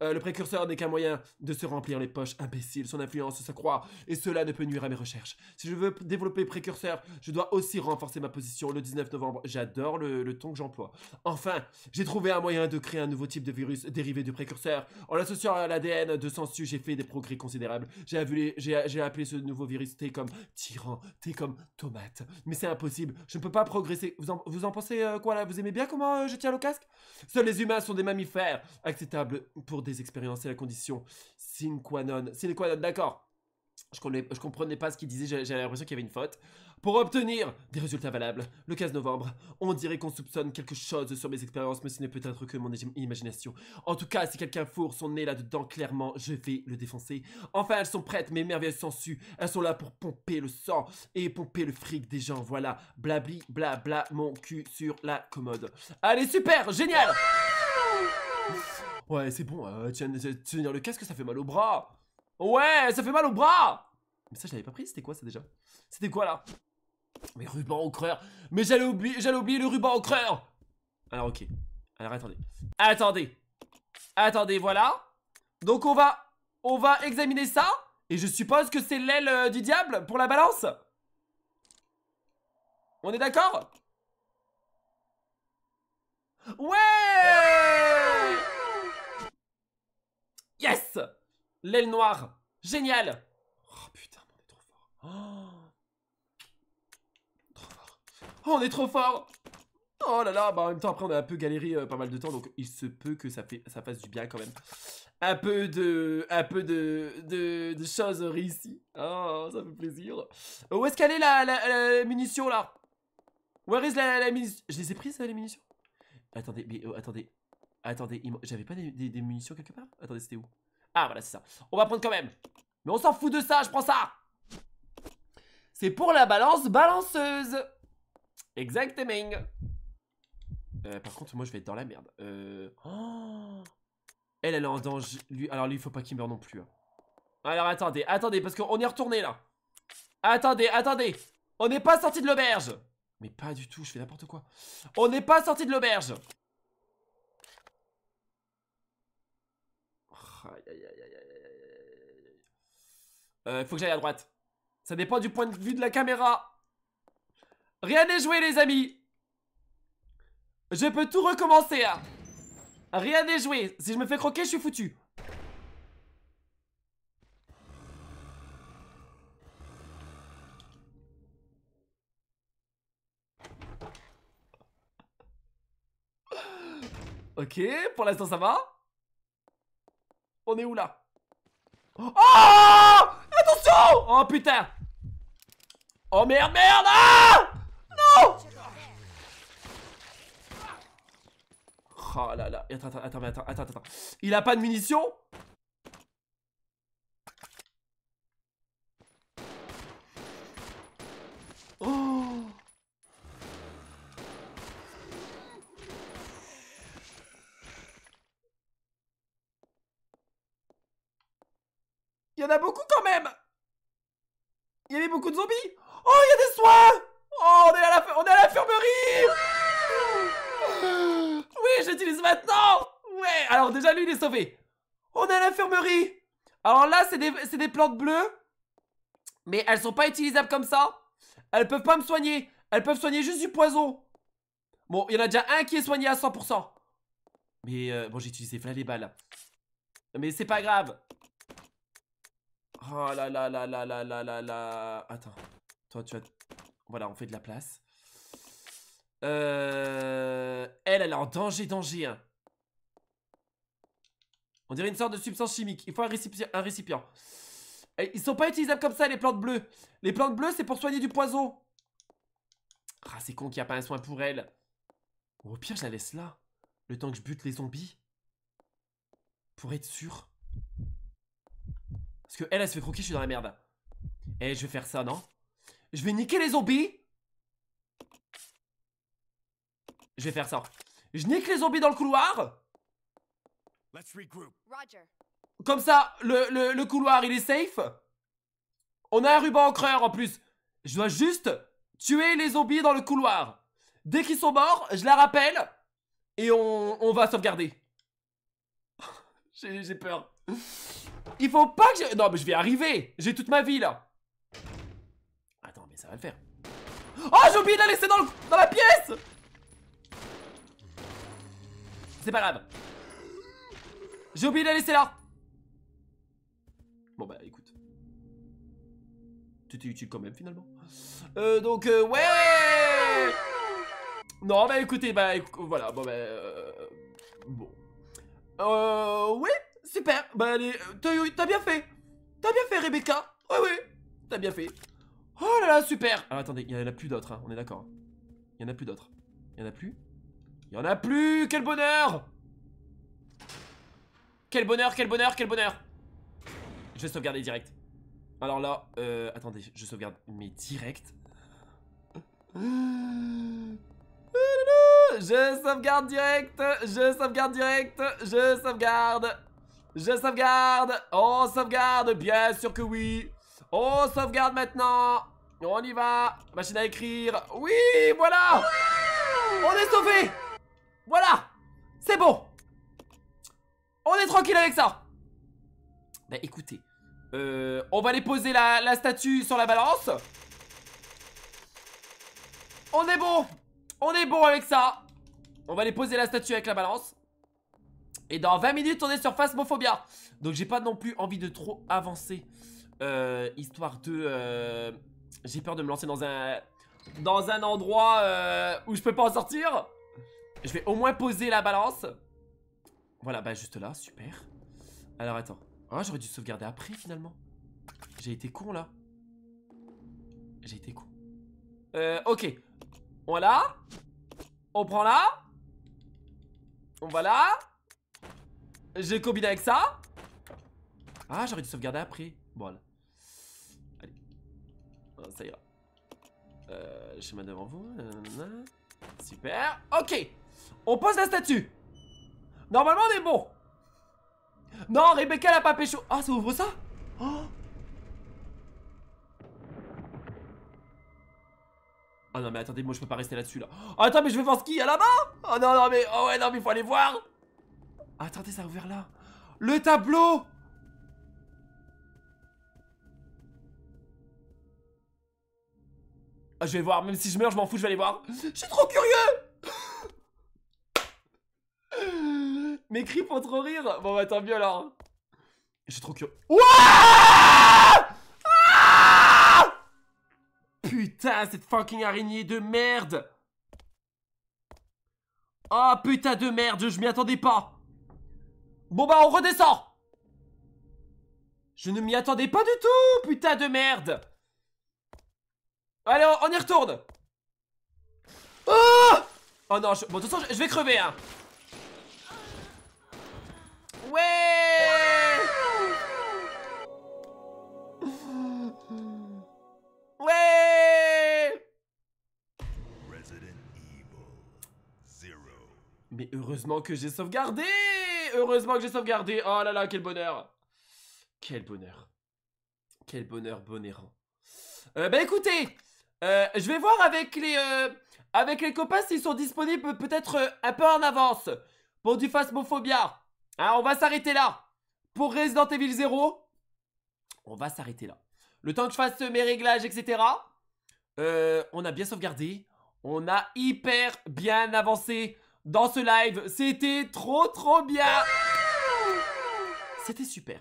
Euh, le précurseur n'est qu'un moyen de se remplir les poches Imbécile, Son influence s'accroît et cela ne peut nuire à mes recherches. Si je veux développer précurseur, je dois aussi renforcer ma position. Le 19 novembre, j'adore le, ton que j'emploie. Enfin, j'ai trouvé un moyen de créer un nouveau type de virus dérivé du précurseur. En l'associant à l'ADN de Sensu, j'ai fait des progrès considérables. J'ai appelé ce nouveau virus T comme tyran, T comme tomate. Mais c'est impossible, je ne peux pas progresser. Vous en, pensez euh, quoi là Vous aimez bien comment euh, je tiens le casque Seuls les humains sont des mammifères acceptables pour des expériences, c'est la condition sine qua non. Sine qua non, d'accord. Je, je comprenais pas ce qu'il disait, j'avais l'impression qu'il y avait une faute. Pour obtenir des résultats valables, le 15 novembre, on dirait qu'on soupçonne quelque chose sur mes expériences, mais ce n'est peut-être que mon imagination. En tout cas, si quelqu'un fourre son nez là-dedans, clairement, je vais le défoncer. Enfin, elles sont prêtes, mes merveilleuses sangsues. Elles sont là pour pomper le sang et pomper le fric des gens. Voilà, blabli, blabla, mon cul sur la commode. Allez, super, génial Ouais, c'est bon, euh, tenir euh, le casque, ça fait mal au bras. Ouais, ça fait mal au bras Mais ça, je l'avais pas pris, c'était quoi ça déjà C'était quoi là Mais ruban au creur Mais j'allais oublier, j'allais le ruban au creur Alors, ok. Alors, attendez. Attendez. Attendez, voilà. Donc, on va... On va examiner ça Et je suppose que c'est l'aile euh, du diable pour la balance On est d'accord Ouais Yes L'aile noire Génial Oh putain, on est trop fort. Oh, trop fort. Oh, on est trop fort Oh là là, bah en même temps après on a un peu galéré euh, pas mal de temps donc il se peut que ça, fait, ça fasse du bien quand même. Un peu de, un peu de, de, de choses réussies. Oh, ça fait plaisir. Euh, où est-ce qu'elle est la, la, munition là Where is la, la munition Je les ai prises euh, les munitions Attendez, mais attendez. Attendez, j'avais pas des, munitions quelque part Attendez, c'était où Ah, voilà, c'est ça. On va prendre quand même. Mais on s'en fout de ça, je prends ça C'est pour la balance balanceuse Exactement euh, Par contre, moi, je vais être dans la merde. Euh, oh. elle, elle est en danger. Alors, lui, il faut pas qu'il meure non plus. Hein. Alors, attendez, attendez, parce qu'on est retourné, là. Attendez, attendez On n'est pas sorti de l'auberge Mais pas du tout, je fais n'importe quoi. On n'est pas sorti de l'auberge Euh, faut que j'aille à droite. Ça dépend du point de vue de la caméra. Rien n'est joué, les amis. Je peux tout recommencer. Hein. Rien n'est joué. Si je me fais croquer, je suis foutu. Ok, pour l'instant ça va. On est où là Oh Oh putain Oh merde, merde ah Non Oh là là, attends, attends, attends, attends, attends, Il a pas de munitions Oh Il y en a beaucoup quand même il y avait beaucoup de zombies Oh, il y a des soins Oh, on est à la, l'infirmerie Oui, j'utilise maintenant Ouais, alors déjà, lui, il est sauvé. On est à l'infirmerie Alors là, c'est des, plantes bleues. Mais elles sont pas utilisables comme ça. Elles peuvent pas me soigner. Elles peuvent soigner juste du poison. Bon, il y en a déjà un qui est soigné à 100%. Mais euh, bon, j'ai utilisé plein les balles. Mais c'est pas grave. Oh là là là là là là là Attends. Toi, tu vas Voilà, on fait de la place. Euh... Elle, elle est en danger, danger. Hein. On dirait une sorte de substance chimique. Il faut un récipient. Un récipient. ils sont pas utilisables comme ça, les plantes bleues. Les plantes bleues, c'est pour soigner du poison. Ah, c'est con qu'il n'y a pas un soin pour elle. au pire, je la laisse là. Le temps que je bute les zombies. Pour être sûr. Parce que elle, elle se fait croquer, je suis dans la merde. Et eh, je vais faire ça, non Je vais niquer les zombies Je vais faire ça. Je nique les zombies dans le couloir Comme ça, le, couloir, il est safe. On a un ruban encreur en plus. Je dois juste tuer les zombies dans le couloir. Dès qu'ils sont morts, je la rappelle. Et on, on va sauvegarder. J'ai peur. Il faut pas que je... Non, mais je vais arriver J'ai toute ma vie, là Attends, mais ça va le faire. Oh, j'ai oublié de la laisser dans, le... dans la pièce C'est pas grave. J'ai oublié de la laisser là Bon, bah, écoute. Tu t'es utile quand même, finalement. Euh, donc, euh, ouais Non, bah, écoutez, bah, voilà, bon, bah... Euh, bon. Euh, oui Super. Bah allez, euh, t'as bien fait. T'as bien fait, Rebecca. Ouais, ouais. T'as bien fait. Oh là là, super. Alors attendez, il y en a plus d'autres, hein, on est d'accord. Il y en a plus d'autres. Il y en a plus Il y en a plus Quel bonheur Quel bonheur, quel bonheur, quel bonheur Je vais sauvegarder direct. Alors là, euh, attendez, je sauvegarde, mais direct. Je sauvegarde direct Je sauvegarde direct Je sauvegarde je sauvegarde On sauvegarde Bien sûr que oui On sauvegarde maintenant On y va Machine à écrire Oui Voilà On est sauvé Voilà C'est bon On est tranquille avec ça Bah écoutez, euh, on va aller poser la, statue sur la balance On est bon On est bon avec ça On va aller poser la statue avec la balance et dans 20 minutes, on est sur Phasmophobia. Donc j'ai pas non plus envie de trop avancer. Euh, histoire de... Euh, j'ai peur de me lancer dans un... Dans un endroit euh, où je peux pas en sortir. Je vais au moins poser la balance. Voilà, bah juste là, super. Alors attends. Ah, j'aurais dû sauvegarder après finalement. J'ai été con là. J'ai été con. ok. On va là. On prend là. On va là. J'ai combiné avec ça Ah, j'aurais dû sauvegarder après. Bon, Allez. ça ira. Euh, chemin devant vous. Super. Ok. On pose la statue. Normalement, on est bon. Non, Rebecca l'a pas pécho. Ah, oh, ça ouvre ça Oh Oh non mais attendez, moi je peux pas rester là-dessus là. Oh, attends mais je vais voir ce qu'il y a là-bas Oh non non mais oh ouais non mais faut aller voir Attendez, ça a ouvert là. Le tableau ah, Je vais voir, même si je meurs, je m'en fous, je vais aller voir. Je suis trop curieux Mes cris font trop rire. Bon, bah tant mieux alors. Je suis trop curieux. Ah putain, cette fucking araignée de merde oh, putain de merde, je m'y attendais pas Bon bah on redescend Je ne m'y attendais pas du tout, putain de merde Allez, on, y retourne Oh, oh non, bon de toute façon, je, vais crever, hein Ouais Ouais Mais heureusement que j'ai sauvegardé heureusement que j'ai sauvegardé. Oh là là, quel bonheur. Quel bonheur. Quel bonheur bon errant. Euh, bah écoutez, euh, je vais voir avec les, euh, avec les copains s'ils sont disponibles peut-être un peu en avance pour du Phasmophobia. Hein, on va s'arrêter là. Pour Resident Evil 0, on va s'arrêter là. Le temps que je fasse mes réglages, etc. on a bien sauvegardé. On a hyper bien avancé dans ce live. C'était trop trop bien. C'était super.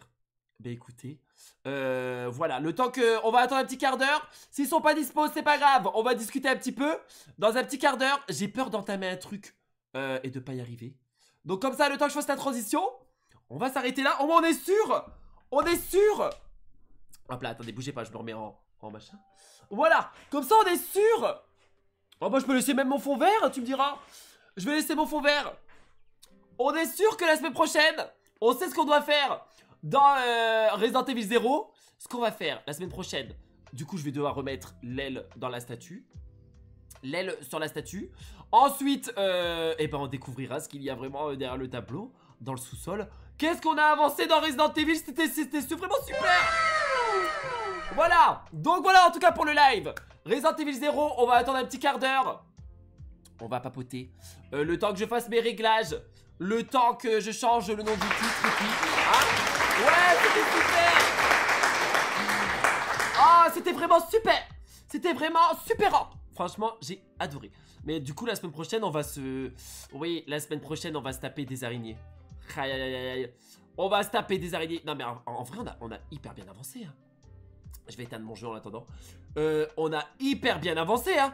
Bah écoutez, euh, voilà, le temps que... On va attendre un petit quart d'heure. S'ils sont pas dispo, c'est pas grave. On va discuter un petit peu. Dans un petit quart d'heure, j'ai peur d'entamer un truc euh, et de pas y arriver. Donc comme ça, le temps que je fasse la transition, on va s'arrêter là. Oh, on est sûr On est sûr Hop là, attendez, bougez pas, je me remets en, en machin. Voilà, comme ça, on est sûr Oh, bah je peux laisser même mon fond vert, hein, tu me diras. Je vais laisser mon fond vert. On est sûr que la semaine prochaine, on sait ce qu'on doit faire dans euh, Resident Evil 0. Ce qu'on va faire la semaine prochaine. Du coup, je vais devoir remettre l'aile dans la statue. L'aile sur la statue. Ensuite, euh, eh ben, on découvrira ce qu'il y a vraiment euh, derrière le tableau, dans le sous-sol. Qu'est-ce qu'on a avancé dans Resident Evil C'était vraiment super Voilà Donc voilà en tout cas pour le live Resident Evil 0, on va attendre un petit quart d'heure on va papoter. Euh, le temps que je fasse mes réglages, le temps que je change le nom du titre hein ouais, c'était super Ah, c'était vraiment super C'était vraiment super ah, Franchement, j'ai adoré. Mais du coup, la semaine prochaine, on va se... Oui, la semaine prochaine, on va se taper des araignées. Aïe, aïe, aïe, on va se taper des araignées. Non, mais en, vrai, on a, hyper bien avancé. Hein. Je vais éteindre mon jeu en attendant. Euh, on a hyper bien avancé, hein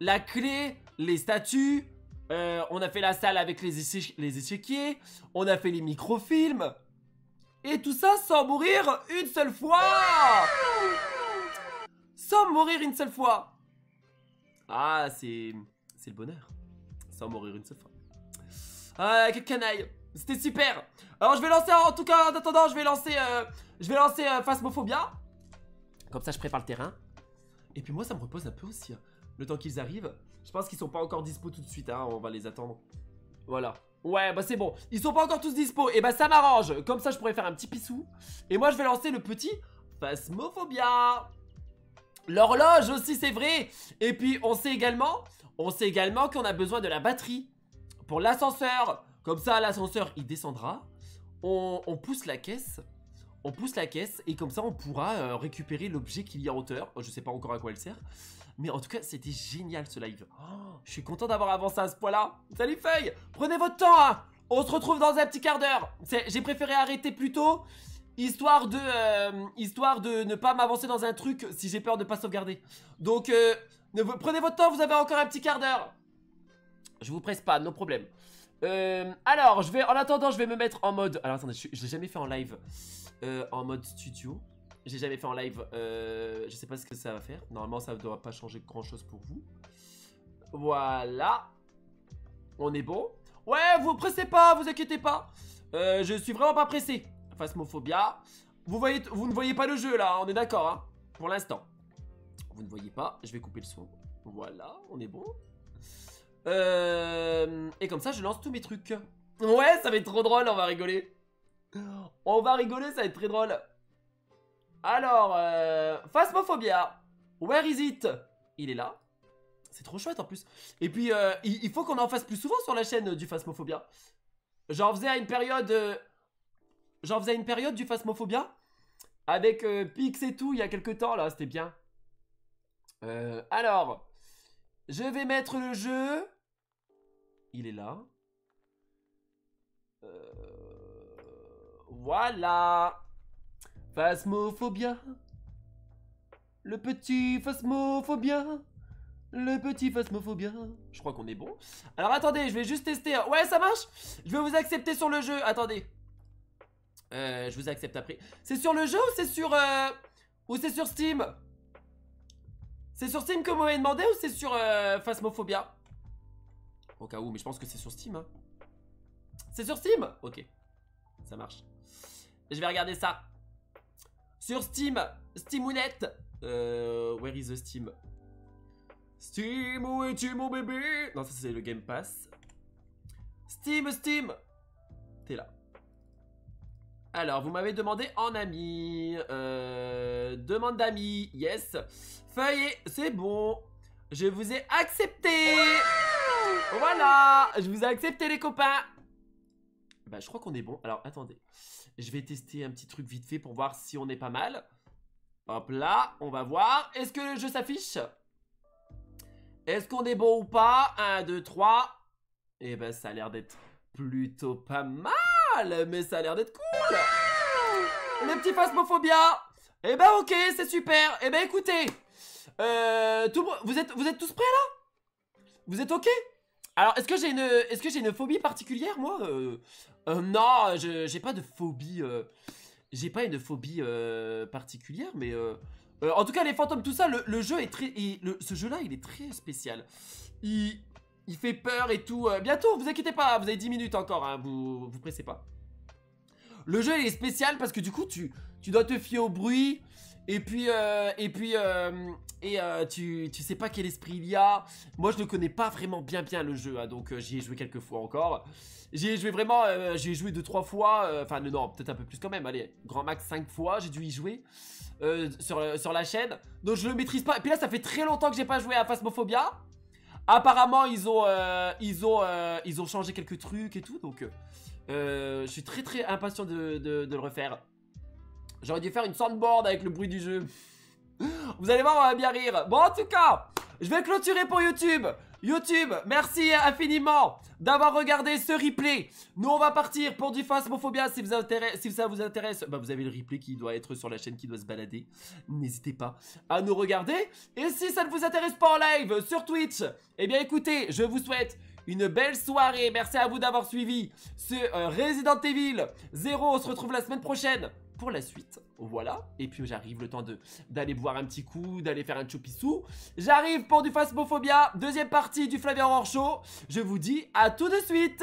la clé, les statues. Euh, on a fait la salle avec les, les échiquiers. On a fait les microfilms. Et tout ça sans mourir une seule fois Sans mourir une seule fois Ah, c'est... C'est le bonheur. Sans mourir une seule fois. Ah, euh, quel canaille C'était super Alors je vais lancer, en tout cas, en attendant, je vais lancer... Euh, je vais lancer Phasmophobia. Comme ça, je prépare le terrain. Et puis moi, ça me repose un peu aussi. Hein le temps qu'ils arrivent. Je pense qu'ils sont pas encore dispo tout de suite, hein, on va les attendre. Voilà. Ouais, bah c'est bon. Ils sont pas encore tous dispo. Et eh bah ça m'arrange. Comme ça, je pourrais faire un petit pissou. Et moi, je vais lancer le petit Phasmophobia. L'horloge aussi, c'est vrai. Et puis, on sait également, on sait également qu'on a besoin de la batterie pour l'ascenseur. Comme ça, l'ascenseur, il descendra. On, on pousse la caisse on pousse la caisse et comme ça on pourra euh, récupérer l'objet qu'il y a en hauteur. Je sais pas encore à quoi elle sert. Mais en tout cas, c'était génial ce live. Oh. je suis content d'avoir avancé à ce point-là. Salut Feuille Prenez votre temps, hein. On se retrouve dans un petit quart d'heure. J'ai préféré arrêter plus tôt, histoire de, euh, histoire de ne pas m'avancer dans un truc si j'ai peur de ne pas sauvegarder. Donc, euh, prenez votre temps, vous avez encore un petit quart d'heure. Je vous presse pas, non problème. alors, je vais, en attendant, je vais me mettre en mode... Alors, attendez, je l'ai jamais fait en live. Euh, en mode studio. J'ai jamais fait en live. Euh, je sais pas ce que ça va faire. Normalement, ça ne doit pas changer grand chose pour vous. Voilà. On est bon. Ouais, vous pressez pas, vous inquiétez pas. Euh, je suis vraiment pas pressé. Phasmophobia. Vous, voyez, vous ne voyez pas le jeu là, hein, on est d'accord, hein, pour l'instant. Vous ne voyez pas, je vais couper le son. Voilà, on est bon. et comme ça, je lance tous mes trucs. Ouais, ça va être trop drôle, on va rigoler. On va rigoler, ça va être très drôle. Alors, euh, Phasmophobia. Where is it Il est là. C'est trop chouette en plus. Et puis, euh, il, faut qu'on en fasse plus souvent sur la chaîne du Phasmophobia. J'en faisais à une période... Euh, j'en faisais une période du Phasmophobia. Avec Pix et tout, il y a quelques temps, là. C'était bien. alors, je vais mettre le jeu. Il est là. Euh... Voilà Phasmophobia Le petit phasmophobia le petit phasmophobia. Je crois qu'on est bon. Alors attendez, je vais juste tester. Ouais, ça marche Je vais vous accepter sur le jeu. Attendez. Euh, je vous accepte après. C'est sur le jeu ou c'est sur... Euh, ou c'est sur Steam C'est sur Steam que vous m'avez demandé ou c'est sur euh, Phasmophobia Au cas où, mais je pense que c'est sur Steam. Hein. C'est sur Steam Ok. Ça marche. Je vais regarder ça. Sur Steam, Steamounette. Euh, where is the Steam Steam, où est tu mon bébé Non, ça c'est le Game Pass. Steam, Steam T'es là. Alors, vous m'avez demandé en ami. Euh, demande d'amis, yes. Feuillet, c'est bon. Je vous ai accepté. Voilà, je vous ai accepté les copains. Bah, je crois qu'on est bon. Alors, attendez. Je vais tester un petit truc vite fait pour voir si on est pas mal. Hop là, on va voir. Est-ce que le jeu s'affiche Est-ce qu'on est bon ou pas 1, 2, 3. Eh ben, ça a l'air d'être plutôt pas mal, mais ça a l'air d'être cool. Le petit phasmophobia. Eh ben, ok, c'est super. Eh ben, écoutez, euh, vous, êtes, vous êtes tous prêts là Vous êtes ok alors, est-ce que j'ai une, est une phobie particulière, moi euh, euh, non, j'ai pas de phobie. Euh, j'ai pas une phobie euh, particulière, mais en tout cas les fantômes, tout ça, le, jeu est très, ce jeu-là, il est très spécial. Il, fait peur et tout. bientôt, vous inquiétez pas, vous avez 10 minutes encore, hein, vous vous pressez pas. Le jeu il est spécial parce que du coup tu, tu dois te fier au bruit, et puis, euh, et puis, euh, et euh, tu, tu sais pas quel esprit il y a. Moi, je ne connais pas vraiment bien bien le jeu, hein, donc j'y ai joué quelques fois encore. J'y ai joué vraiment, j'y ai joué deux trois fois. Enfin, non, peut-être un peu plus quand même. Allez, grand max 5 fois, j'ai dû y jouer sur sur la chaîne. Donc je le maîtrise pas. Et puis là, ça fait très longtemps que j'ai pas joué à Phasmophobia. Apparemment, ils ont, ils ont, ils ont changé quelques trucs et tout. Donc, je suis très très impatient de, de, de le refaire. J'aurais dû faire une soundboard avec le bruit du jeu. Vous allez voir, on va bien rire. Bon, en tout cas, je vais clôturer pour YouTube. YouTube, merci infiniment d'avoir regardé ce replay. Nous, on va partir pour du Phasmophobia. Si, vous si ça vous intéresse, bah, vous avez le replay qui doit être sur la chaîne, qui doit se balader. N'hésitez pas à nous regarder. Et si ça ne vous intéresse pas en live sur Twitch, eh bien écoutez, je vous souhaite une belle soirée. Merci à vous d'avoir suivi ce euh, Resident Evil 0. On se retrouve la semaine prochaine la suite. Voilà. Et puis j'arrive le temps de d'aller boire un petit coup, d'aller faire un choupissou. J'arrive pour du Phasmophobia, deuxième partie du Flavien Horror Show. Je vous dis à tout de suite.